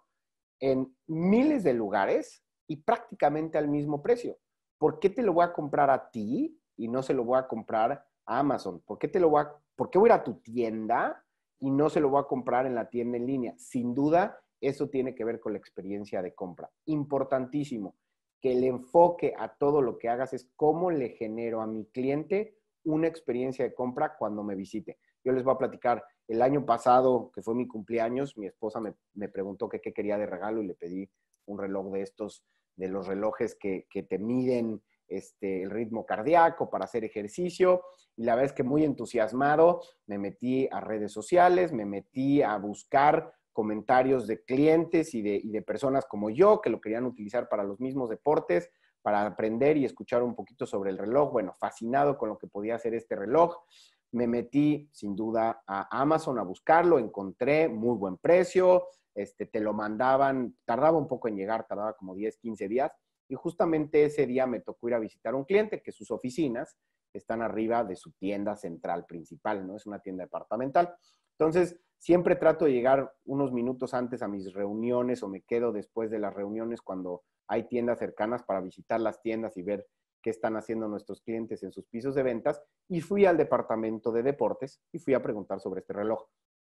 en miles de lugares y prácticamente al mismo precio. ¿Por qué te lo voy a comprar a ti y no se lo voy a comprar a Amazon? ¿Por qué, te lo voy a, ¿Por a ir a tu tienda y no se lo voy a comprar en la tienda en línea? Sin duda, eso tiene que ver con la experiencia de compra. Importantísimo que el enfoque a todo lo que hagas es cómo le genero a mi cliente una experiencia de compra cuando me visite. Yo les voy a platicar, el año pasado, que fue mi cumpleaños, mi esposa me, preguntó qué quería de regalo y le pedí un reloj de estos, de los relojes que, que te miden este, el ritmo cardíaco, para hacer ejercicio. Y la verdad es que muy entusiasmado, me metí a redes sociales, me metí a buscar comentarios de clientes y de, personas como yo que lo querían utilizar para los mismos deportes, para aprender y escuchar un poquito sobre el reloj. Bueno, fascinado con lo que podía hacer este reloj. Me metí sin duda a Amazon a buscarlo, encontré muy buen precio, este, te lo mandaban, tardaba un poco en llegar, tardaba como 10, 15 días, y justamente ese día me tocó ir a visitar a un cliente que sus oficinas están arriba de su tienda central principal, ¿no? Es una tienda departamental. Entonces, siempre trato de llegar unos minutos antes a mis reuniones o me quedo después de las reuniones cuando hay tiendas cercanas para visitar las tiendas y ver qué están haciendo nuestros clientes en sus pisos de ventas. Y fui al departamento de deportes y fui a preguntar sobre este reloj.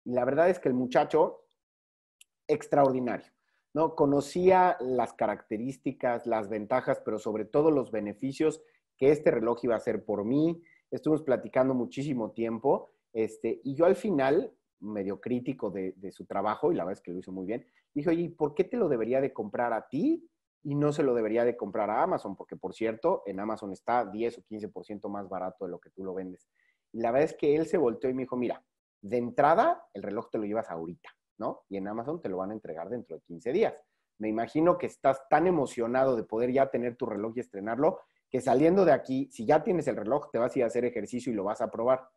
Y la verdad es que el muchacho, extraordinario. Conocía las características, las ventajas, pero sobre todo los beneficios que este reloj iba a hacer por mí. Estuvimos platicando muchísimo tiempo este, y yo al final, medio crítico de, su trabajo, y la verdad es que lo hizo muy bien, dije, oye, ¿por qué te lo debería de comprar a ti y no se lo debería de comprar a Amazon, porque por cierto, en Amazon está 10 o 15% más barato de lo que tú lo vendes. Y la verdad es que él se volteó y me dijo, mira, de entrada, el reloj te lo llevas ahorita. ¿no? Y en Amazon te lo van a entregar dentro de 15 días. Me imagino que estás tan emocionado de poder ya tener tu reloj y estrenarlo, que saliendo de aquí, si ya tienes el reloj, te vas a ir a hacer ejercicio y lo vas a probar.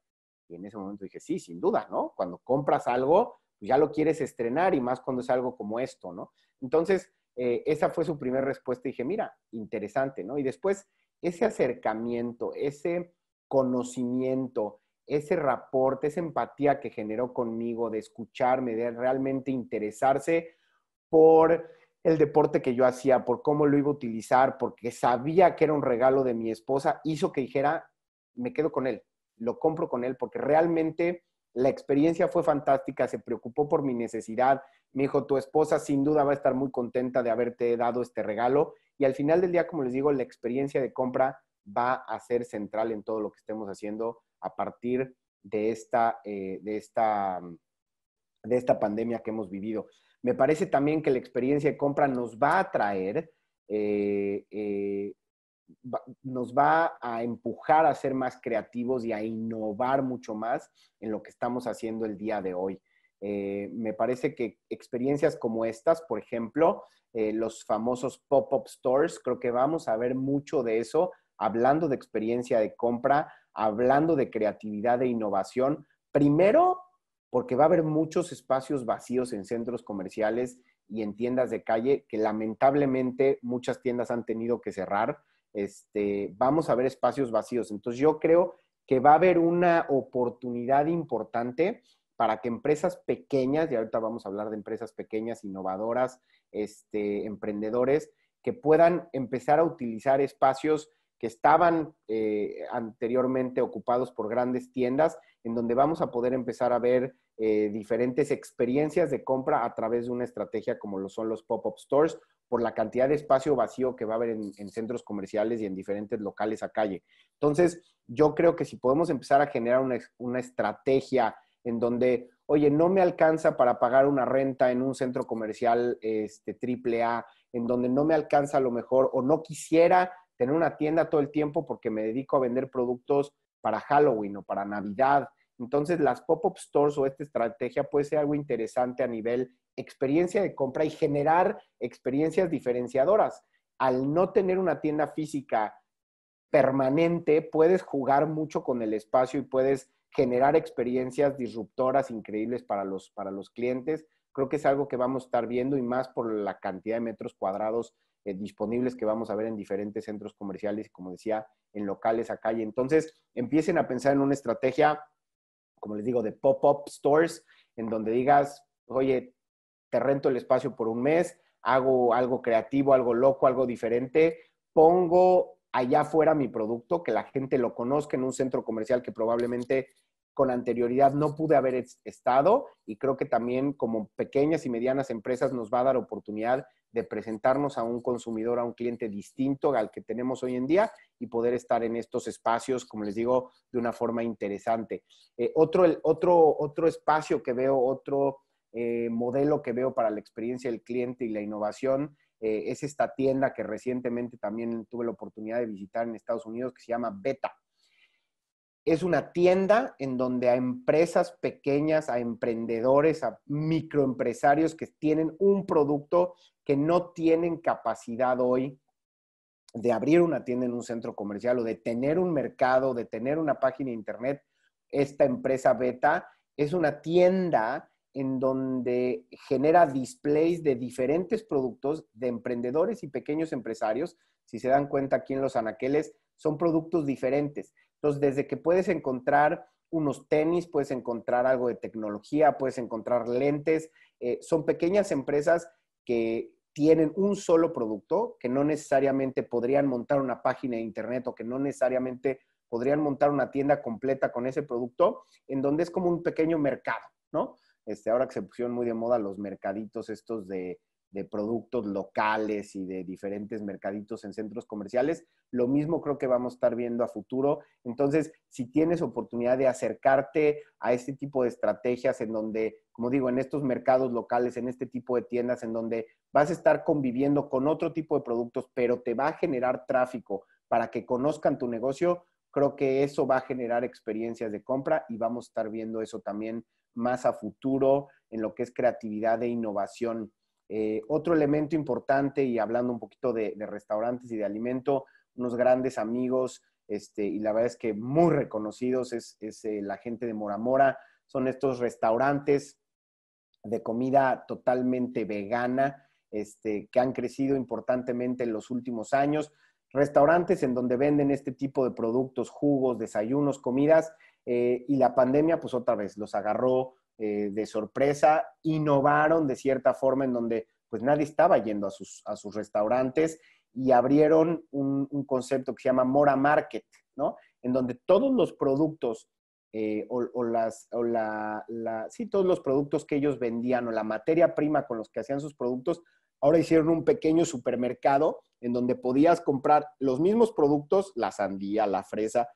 Y en ese momento dije, sí, sin duda, ¿no? Cuando compras algo, pues ya lo quieres estrenar y más cuando es algo como esto, ¿no? Entonces, eh, esa fue su primera respuesta. Dije, mira, interesante, ¿no? Y después, ese acercamiento, ese conocimiento, ese reporte, esa empatía que generó conmigo de escucharme, de realmente interesarse por el deporte que yo hacía, por cómo lo iba a utilizar, porque sabía que era un regalo de mi esposa, hizo que dijera, me quedo con él, lo compro con él, porque realmente la experiencia fue fantástica, se preocupó por mi necesidad, me dijo, tu esposa sin duda va a estar muy contenta de haberte dado este regalo, y al final del día, como les digo, la experiencia de compra va a ser central en todo lo que estemos haciendo a partir eh, mm, de esta, pandemia que hemos vivido. Me parece también que la experiencia de compra nos va a traer, eh, eh, nos va a empujar a ser más creativos y a innovar mucho más en lo que estamos haciendo el día de hoy. me parece que experiencias como estas, por ejemplo, los famosos pop-up stores, creo que vamos a ver mucho de eso hablando de experiencia de compra, hablando de creatividad e innovación. Primero, porque va a haber muchos espacios vacíos en centros comerciales y en tiendas de calle que lamentablemente muchas tiendas han tenido que cerrar. Este, vamos a ver espacios vacíos. Entonces yo creo que va a haber una oportunidad importante para que empresas pequeñas, y ahorita vamos a hablar de empresas pequeñas, innovadoras, este, emprendedores, que puedan empezar a utilizar espacios que estaban eh, anteriormente ocupados por grandes tiendas, en donde vamos a poder empezar a ver eh, diferentes experiencias de compra a través de una estrategia como lo son los pop-up stores, por la cantidad de espacio vacío que va a haber en, centros comerciales y en diferentes locales a calle. Entonces, yo creo que si podemos empezar a generar una, estrategia en donde, oye, no me alcanza para pagar una renta en un centro comercial este, triple en donde no me alcanza a lo mejor o no quisiera tener una tienda todo el tiempo porque me dedico a vender productos para Halloween o para Navidad. Entonces, las pop-up stores o esta estrategia puede ser algo interesante a nivel experiencia de compra y generar experiencias diferenciadoras. Al no tener una tienda física permanente, puedes jugar mucho con el espacio y puedes generar experiencias disruptoras increíbles para los, para los clientes. Creo que es algo que vamos a estar viendo y más por la cantidad de metros cuadrados eh, disponibles que vamos a ver en diferentes centros comerciales y, como decía, en locales a calle. Entonces, empiecen a pensar en una estrategia, como les digo, de pop-up stores, en donde digas, oye, te rento el espacio por un mes, hago algo creativo, algo loco, algo diferente, pongo allá afuera mi producto, que la gente lo conozca en un centro comercial que probablemente con anterioridad no pude haber estado y creo que también como pequeñas y medianas empresas nos va a dar oportunidad de presentarnos a un consumidor, a un cliente distinto al que tenemos hoy en día y poder estar en estos espacios, como les digo, de una forma interesante. Eh, otro, el, otro, otro espacio que veo, otro eh, modelo que veo para la experiencia del cliente y la innovación eh, es esta tienda que recientemente también tuve la oportunidad de visitar en Estados Unidos que se llama Beta es una tienda en donde a empresas pequeñas, a emprendedores, a microempresarios que tienen un producto que no tienen capacidad hoy de abrir una tienda en un centro comercial o de tener un mercado, de tener una página internet, esta empresa beta es una tienda en donde genera displays de diferentes productos de emprendedores y pequeños empresarios. Si se dan cuenta aquí en los anaqueles, son productos diferentes. Entonces, desde que puedes encontrar unos tenis, puedes encontrar algo de tecnología, puedes encontrar lentes, eh, son pequeñas empresas que tienen un solo producto, que no necesariamente podrían montar una página de internet o que no necesariamente podrían montar una tienda completa con ese producto, en donde es como un pequeño mercado, ¿no? Este, ahora que se pusieron muy de moda los mercaditos estos de, de productos locales y de diferentes mercaditos en centros comerciales. Lo mismo creo que vamos a estar viendo a futuro. Entonces, si tienes oportunidad de acercarte a este tipo de estrategias en donde, como digo, en estos mercados locales, en este tipo de tiendas, en donde vas a estar conviviendo con otro tipo de productos, pero te va a generar tráfico para que conozcan tu negocio, creo que eso va a generar experiencias de compra y vamos a estar viendo eso también más a futuro en lo que es creatividad e innovación eh, otro elemento importante, y hablando un poquito de, restaurantes y de alimento, unos grandes amigos, este, y la verdad es que muy reconocidos, es, la gente de Moramora. Son estos restaurantes de comida totalmente vegana, este, que han crecido importantemente en los últimos años. Restaurantes en donde venden este tipo de productos, jugos, desayunos, comidas, eh, y la pandemia, pues otra vez, los agarró eh, de sorpresa, innovaron de cierta forma en donde pues nadie estaba yendo a sus, restaurantes y abrieron un, concepto que se llama Mora Market, ¿no? En donde todos los productos eh, o, las, o la, la, sí, todos los productos que ellos vendían o la materia prima con los que hacían sus productos, ahora hicieron un pequeño supermercado en donde podías comprar los mismos productos, la sandía, la fresa,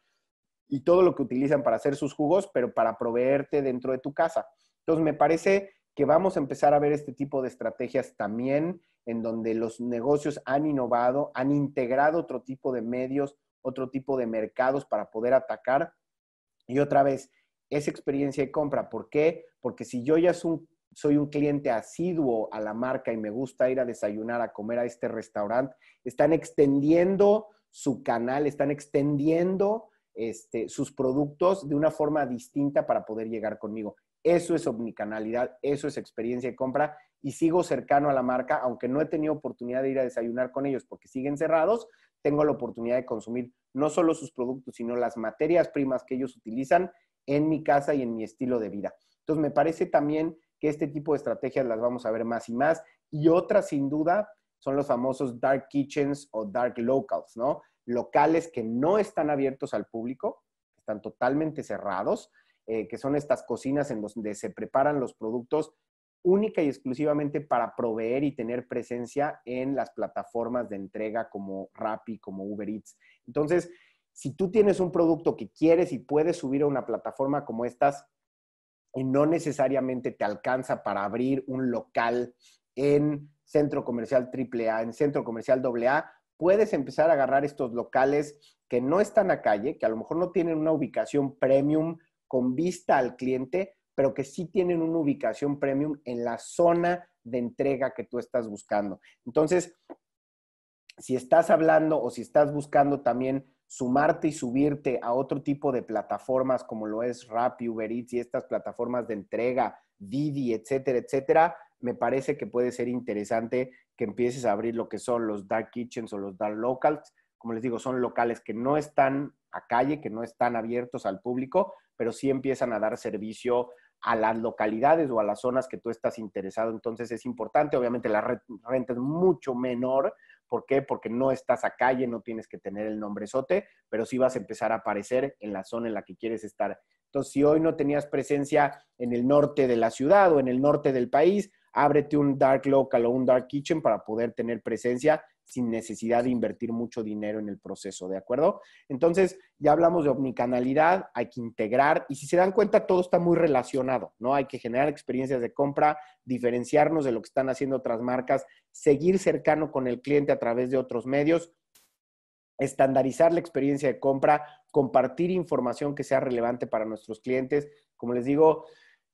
y todo lo que utilizan para hacer sus jugos, pero para proveerte dentro de tu casa. Entonces, me parece que vamos a empezar a ver este tipo de estrategias también, en donde los negocios han innovado, han integrado otro tipo de medios, otro tipo de mercados para poder atacar. Y otra vez, esa experiencia de compra. ¿Por qué? Porque si yo ya soy un cliente asiduo a la marca y me gusta ir a desayunar, a comer a este restaurante, están extendiendo su canal, están extendiendo este, sus productos de una forma distinta para poder llegar conmigo. Eso es omnicanalidad, eso es experiencia de compra y sigo cercano a la marca, aunque no he tenido oportunidad de ir a desayunar con ellos porque siguen cerrados, tengo la oportunidad de consumir no solo sus productos, sino las materias primas que ellos utilizan en mi casa y en mi estilo de vida. Entonces, me parece también que este tipo de estrategias las vamos a ver más y más y otras sin duda son los famosos dark kitchens o dark locals, ¿no? locales que no están abiertos al público, están totalmente cerrados, eh, que son estas cocinas en donde se preparan los productos única y exclusivamente para proveer y tener presencia en las plataformas de entrega como Rappi, como Uber Eats. Entonces, si tú tienes un producto que quieres y puedes subir a una plataforma como estas y no necesariamente te alcanza para abrir un local en centro comercial AAA, en centro comercial AA, puedes empezar a agarrar estos locales que no están a calle, que a lo mejor no tienen una ubicación premium con vista al cliente, pero que sí tienen una ubicación premium en la zona de entrega que tú estás buscando. Entonces, si estás hablando o si estás buscando también sumarte y subirte a otro tipo de plataformas como lo es Rappi, Uber Eats y estas plataformas de entrega, Didi, etcétera, etcétera, me parece que puede ser interesante que empieces a abrir lo que son los dark kitchens o los dark locals. Como les digo, son locales que no están a calle, que no están abiertos al público, pero sí empiezan a dar servicio a las localidades o a las zonas que tú estás interesado. Entonces es importante, obviamente la renta es mucho menor. ¿Por qué? Porque no estás a calle, no tienes que tener el nombre sote, pero sí vas a empezar a aparecer en la zona en la que quieres estar. Entonces, si hoy no tenías presencia en el norte de la ciudad o en el norte del país, ábrete un dark local o un dark kitchen para poder tener presencia sin necesidad de invertir mucho dinero en el proceso, ¿de acuerdo? Entonces, ya hablamos de omnicanalidad, hay que integrar y si se dan cuenta, todo está muy relacionado, ¿no? Hay que generar experiencias de compra, diferenciarnos de lo que están haciendo otras marcas, seguir cercano con el cliente a través de otros medios, estandarizar la experiencia de compra, compartir información que sea relevante para nuestros clientes. Como les digo,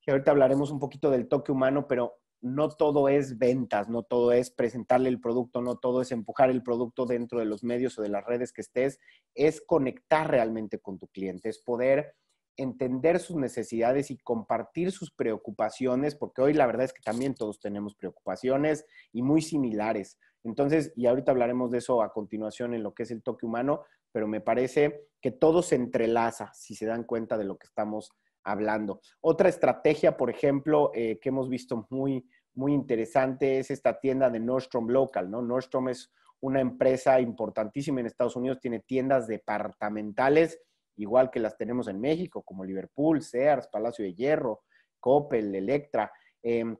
ahorita hablaremos un poquito del toque humano, pero no todo es ventas, no todo es presentarle el producto, no todo es empujar el producto dentro de los medios o de las redes que estés, es conectar realmente con tu cliente, es poder entender sus necesidades y compartir sus preocupaciones, porque hoy la verdad es que también todos tenemos preocupaciones y muy similares. Entonces, y ahorita hablaremos de eso a continuación en lo que es el toque humano, pero me parece que todo se entrelaza si se dan cuenta de lo que estamos hablando. Otra estrategia, por ejemplo, eh, que hemos visto muy, muy interesante es esta tienda de Nordstrom Local, ¿no? Nordstrom es una empresa importantísima en Estados Unidos, tiene tiendas departamentales, igual que las tenemos en México, como Liverpool, Sears, Palacio de Hierro, Coppel, Electra. Em,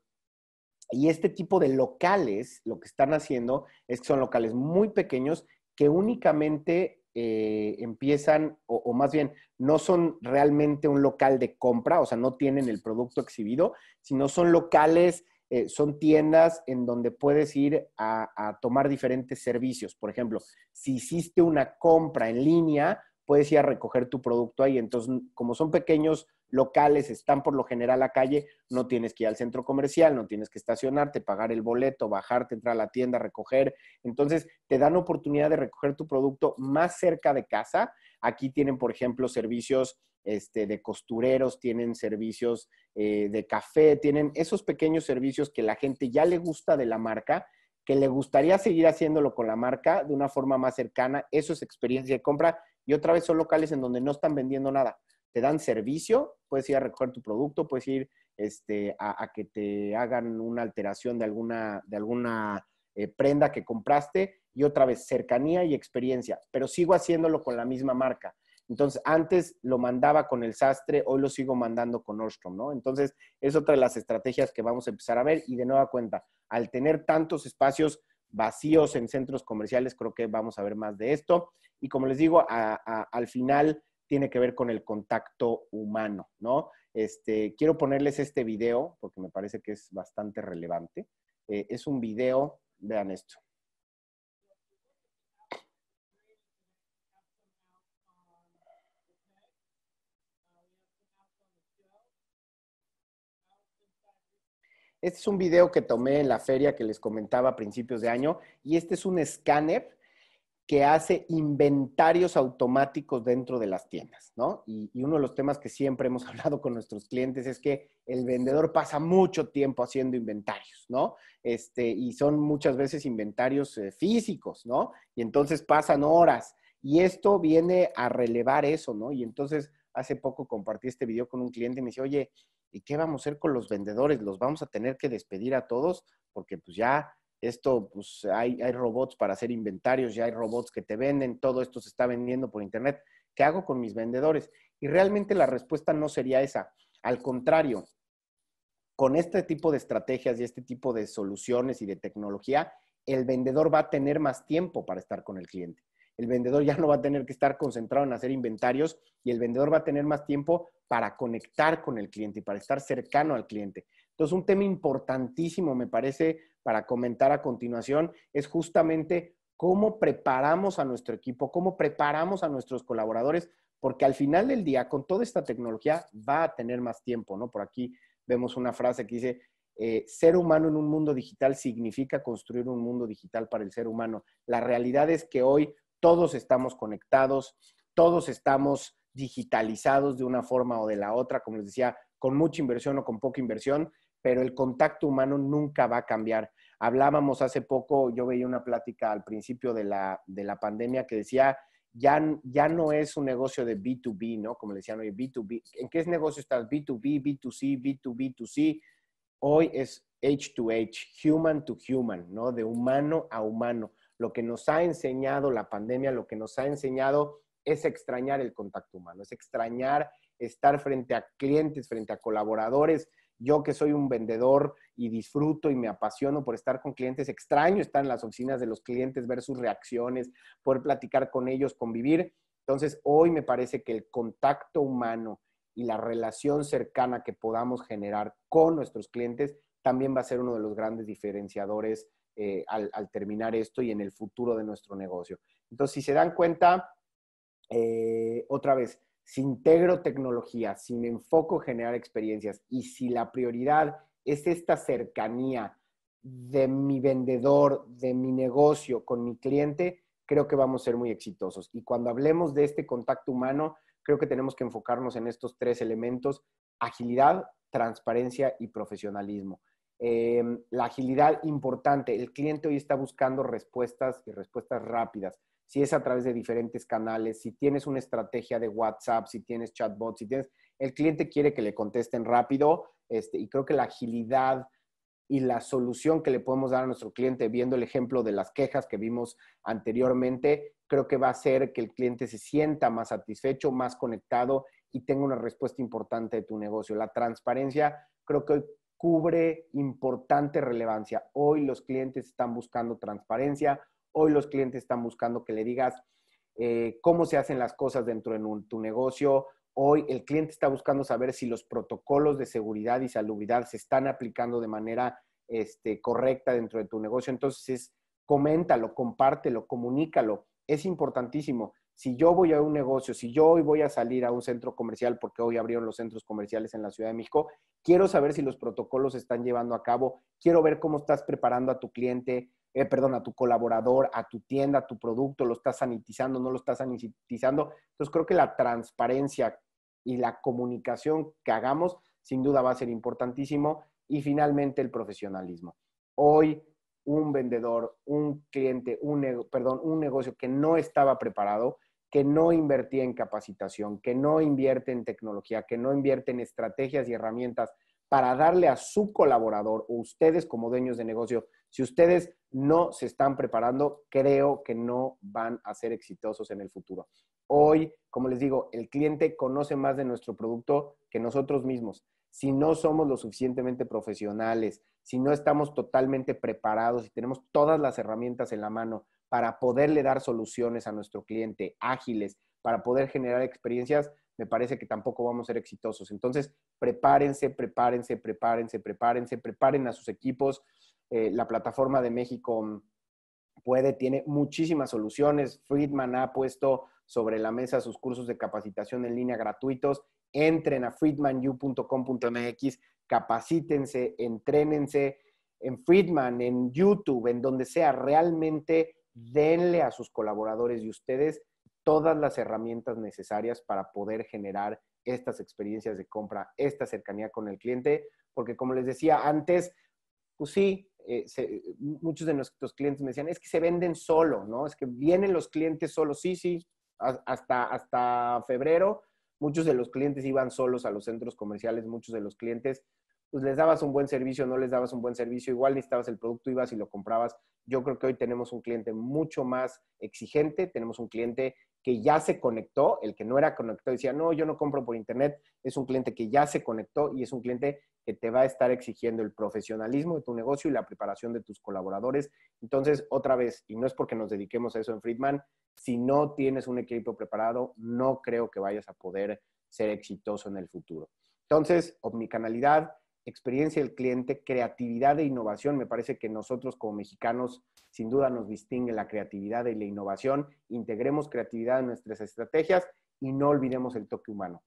y este tipo de locales, lo que están haciendo es que son locales muy pequeños que únicamente eh, empiezan, o, más bien, no son realmente un local de compra, o sea, no tienen el producto exhibido, sino son locales, eh, son tiendas en donde puedes ir a tomar diferentes servicios. Por ejemplo, si hiciste una compra en línea, puedes ir a recoger tu producto ahí. Entonces, como son pequeños locales, están por lo general a calle, no tienes que ir al centro comercial, no tienes que estacionarte, pagar el boleto, bajarte, entrar a la tienda, recoger. Entonces, te dan oportunidad de recoger tu producto más cerca de casa. Aquí tienen, por ejemplo, servicios este, de costureros, tienen servicios eh, de café, tienen esos pequeños servicios que la gente ya le gusta de la marca que le gustaría seguir haciéndolo con la marca de una forma más cercana. Eso es experiencia de compra. Y otra vez son locales en donde no están vendiendo nada. Te dan servicio, puedes ir a recoger tu producto, puedes ir este, a, que te hagan una alteración de alguna, de alguna eh, prenda que compraste. Y otra vez, cercanía y experiencia. Pero sigo haciéndolo con la misma marca. Entonces, antes lo mandaba con el sastre, hoy lo sigo mandando con Nordstrom, ¿no? Entonces, es otra de las estrategias que vamos a empezar a ver y de nueva cuenta, al tener tantos espacios vacíos en centros comerciales, creo que vamos a ver más de esto. Y como les digo, al final tiene que ver con el contacto humano, ¿no? Este, quiero ponerles este video porque me parece que es bastante relevante. Eh, es un video, vean esto. Este es un video que tomé en la feria que les comentaba a principios de año y este es un escáner que hace inventarios automáticos dentro de las tiendas, ¿no? Y, uno de los temas que siempre hemos [LAUGHS] hablado con nuestros clientes es que el vendedor pasa mucho tiempo haciendo inventarios, ¿no? Este, y son muchas veces inventarios eh, físicos, ¿no? Y entonces pasan horas. Y esto viene a relevar eso, ¿no? Y entonces Hace poco compartí este video con un cliente y me dice, oye, ¿y qué vamos a hacer con los vendedores? ¿Los vamos a tener que despedir a todos? Porque pues ya esto, pues hay, hay robots para hacer inventarios, ya hay robots que te venden, todo esto se está vendiendo por Internet. ¿Qué hago con mis vendedores? Y realmente la respuesta no sería esa. Al contrario, con este tipo de estrategias y este tipo de soluciones y de tecnología, el vendedor va a tener más tiempo para estar con el cliente el vendedor ya no va a tener que estar concentrado en hacer inventarios y el vendedor va a tener más tiempo para conectar con el cliente y para estar cercano al cliente. Entonces, un tema importantísimo, me parece, para comentar a continuación es justamente cómo preparamos a nuestro equipo, cómo preparamos a nuestros colaboradores, porque al final del día, con toda esta tecnología, va a tener más tiempo, ¿no? Por aquí vemos una frase que dice, eh, ser humano en un mundo digital significa construir un mundo digital para el ser humano. La realidad es que hoy todos estamos conectados, todos estamos digitalizados de una forma o de la otra, como les decía, con mucha inversión o con poca inversión, pero el contacto humano nunca va a cambiar. Hablábamos hace poco, yo veía una plática al principio de la, pandemia que decía, ya, ya no es un negocio de B2B, ¿no? Como le decían hoy, B2B. ¿En qué negocio estás? B2B, B2C, B2B2C. Hoy es H2H, human to human, ¿no? De humano a humano lo que nos ha enseñado la pandemia, lo que nos ha enseñado es extrañar el contacto humano, es extrañar estar frente a clientes, frente a colaboradores. Yo que soy un vendedor y disfruto y me apasiono por estar con clientes, extraño estar en las oficinas de los clientes, ver sus reacciones, poder platicar con ellos, convivir. Entonces, hoy me parece que el contacto humano y la relación cercana que podamos generar con nuestros clientes también va a ser uno de los grandes diferenciadores eh, al, terminar esto y en el futuro de nuestro negocio. Entonces, si se dan cuenta, eh, otra vez, si integro tecnología, si me enfoco generar experiencias y si la prioridad es esta cercanía de mi vendedor, de mi negocio con mi cliente, creo que vamos a ser muy exitosos. Y cuando hablemos de este contacto humano, creo que tenemos que enfocarnos en estos tres elementos, agilidad, transparencia y profesionalismo. Em, la agilidad importante. El cliente hoy está buscando respuestas y respuestas rápidas. Si es a través de diferentes canales, si tienes una estrategia de WhatsApp, si tienes chatbots, si tienes, el cliente quiere que le contesten rápido. Este, y creo que la agilidad y la solución que le podemos dar a nuestro cliente, viendo el ejemplo de las quejas que vimos anteriormente, creo que va a hacer que el cliente se sienta más satisfecho, más conectado y tenga una respuesta importante de tu negocio. La transparencia creo que hoy cubre importante relevancia. Hoy los clientes están buscando transparencia, hoy los clientes están buscando que le digas eh, cómo se hacen las cosas dentro de tu negocio, hoy el cliente está buscando saber si los protocolos de seguridad y salubridad se están aplicando de manera este, correcta dentro de tu negocio. Entonces, es coméntalo, compártelo, comunícalo. Es importantísimo si yo voy a un negocio, si yo hoy voy a salir a un centro comercial, porque hoy abrieron los centros comerciales en la Ciudad de México, quiero saber si los protocolos se están llevando a cabo, quiero ver cómo estás preparando a tu cliente, eh, perdón, a tu colaborador, a tu tienda, a tu producto, lo estás sanitizando, no lo estás sanitizando. Entonces creo que la transparencia y la comunicación que hagamos sin duda va a ser importantísimo. Y finalmente el profesionalismo. Hoy un vendedor, un cliente, un, perdón, un negocio que no estaba preparado, que no invertía en capacitación, que no invierte en tecnología, que no invierte en estrategias y herramientas para darle a su colaborador o ustedes como dueños de negocio, si ustedes no se están preparando, creo que no van a ser exitosos en el futuro. Hoy, como les digo, el cliente conoce más de nuestro producto que nosotros mismos. Si no somos lo suficientemente profesionales, si no estamos totalmente preparados y tenemos todas las herramientas en la mano para poderle dar soluciones a nuestro cliente ágiles, para poder generar experiencias, me parece que tampoco vamos a ser exitosos. Entonces, prepárense, prepárense, prepárense, prepárense, preparen a sus equipos. Eh, la plataforma de México mm, puede, tiene muchísimas soluciones. Friedman ha puesto sobre la mesa sus cursos de capacitación en línea gratuitos. Entren a friedmanu.com.mx, capacítense, entrénense en Friedman, en YouTube, en donde sea realmente denle a sus colaboradores y ustedes todas las herramientas necesarias para poder generar estas experiencias de compra, esta cercanía con el cliente, porque como les decía antes, pues sí, eh, muchos de nuestros clientes me decían, es que se venden solo, ¿no? Es que vienen los clientes solos, sí, sí, hasta, hasta febrero, muchos de los clientes iban solos a los centros comerciales, muchos de los clientes pues les dabas un buen servicio, no les dabas un buen servicio, igual necesitabas el producto, ibas y lo comprabas. Yo creo que hoy tenemos un cliente mucho más exigente, tenemos un cliente que ya se conectó, el que no era conectado decía, no, yo no compro por internet, es un cliente que ya se conectó y es un cliente que te va a estar exigiendo el profesionalismo de tu negocio y la preparación de tus colaboradores. Entonces, otra vez, y no es porque nos dediquemos a eso en Friedman, si no tienes un equipo preparado, no creo que vayas a poder ser exitoso en el futuro. Entonces, omnicanalidad, experiencia del cliente, creatividad e innovación. Me parece que nosotros como mexicanos sin duda nos distingue la creatividad y la innovación. Integremos creatividad en nuestras estrategias y no olvidemos el toque humano.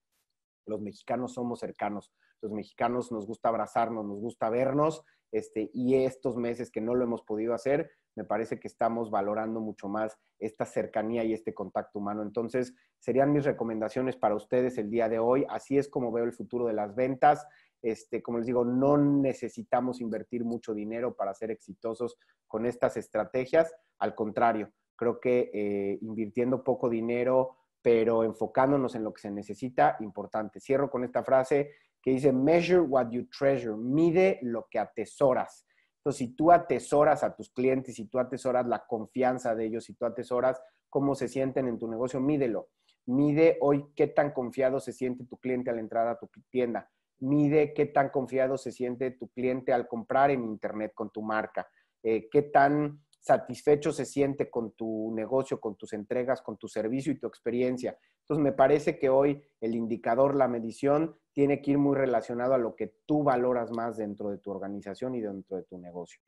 Los mexicanos somos cercanos, los mexicanos nos gusta abrazarnos, nos gusta vernos, este, y estos meses que no lo hemos podido hacer, me parece que estamos valorando mucho más esta cercanía y este contacto humano. Entonces, serían mis recomendaciones para ustedes el día de hoy. Así es como veo el futuro de las ventas. Este, como les digo, no necesitamos invertir mucho dinero para ser exitosos con estas estrategias. Al contrario, creo que eh, invirtiendo poco dinero, pero enfocándonos en lo que se necesita, importante. Cierro con esta frase que dice, measure what you treasure, mide lo que atesoras. Entonces, si tú atesoras a tus clientes, si tú atesoras la confianza de ellos, si tú atesoras cómo se sienten en tu negocio, mídelo. Mide hoy qué tan confiado se siente tu cliente al entrar a tu tienda mide qué tan confiado se siente tu cliente al comprar en Internet con tu marca, eh, qué tan satisfecho se siente con tu negocio, con tus entregas, con tu servicio y tu experiencia. Entonces, me parece que hoy el indicador, la medición, tiene que ir muy relacionado a lo que tú valoras más dentro de tu organización y dentro de tu negocio.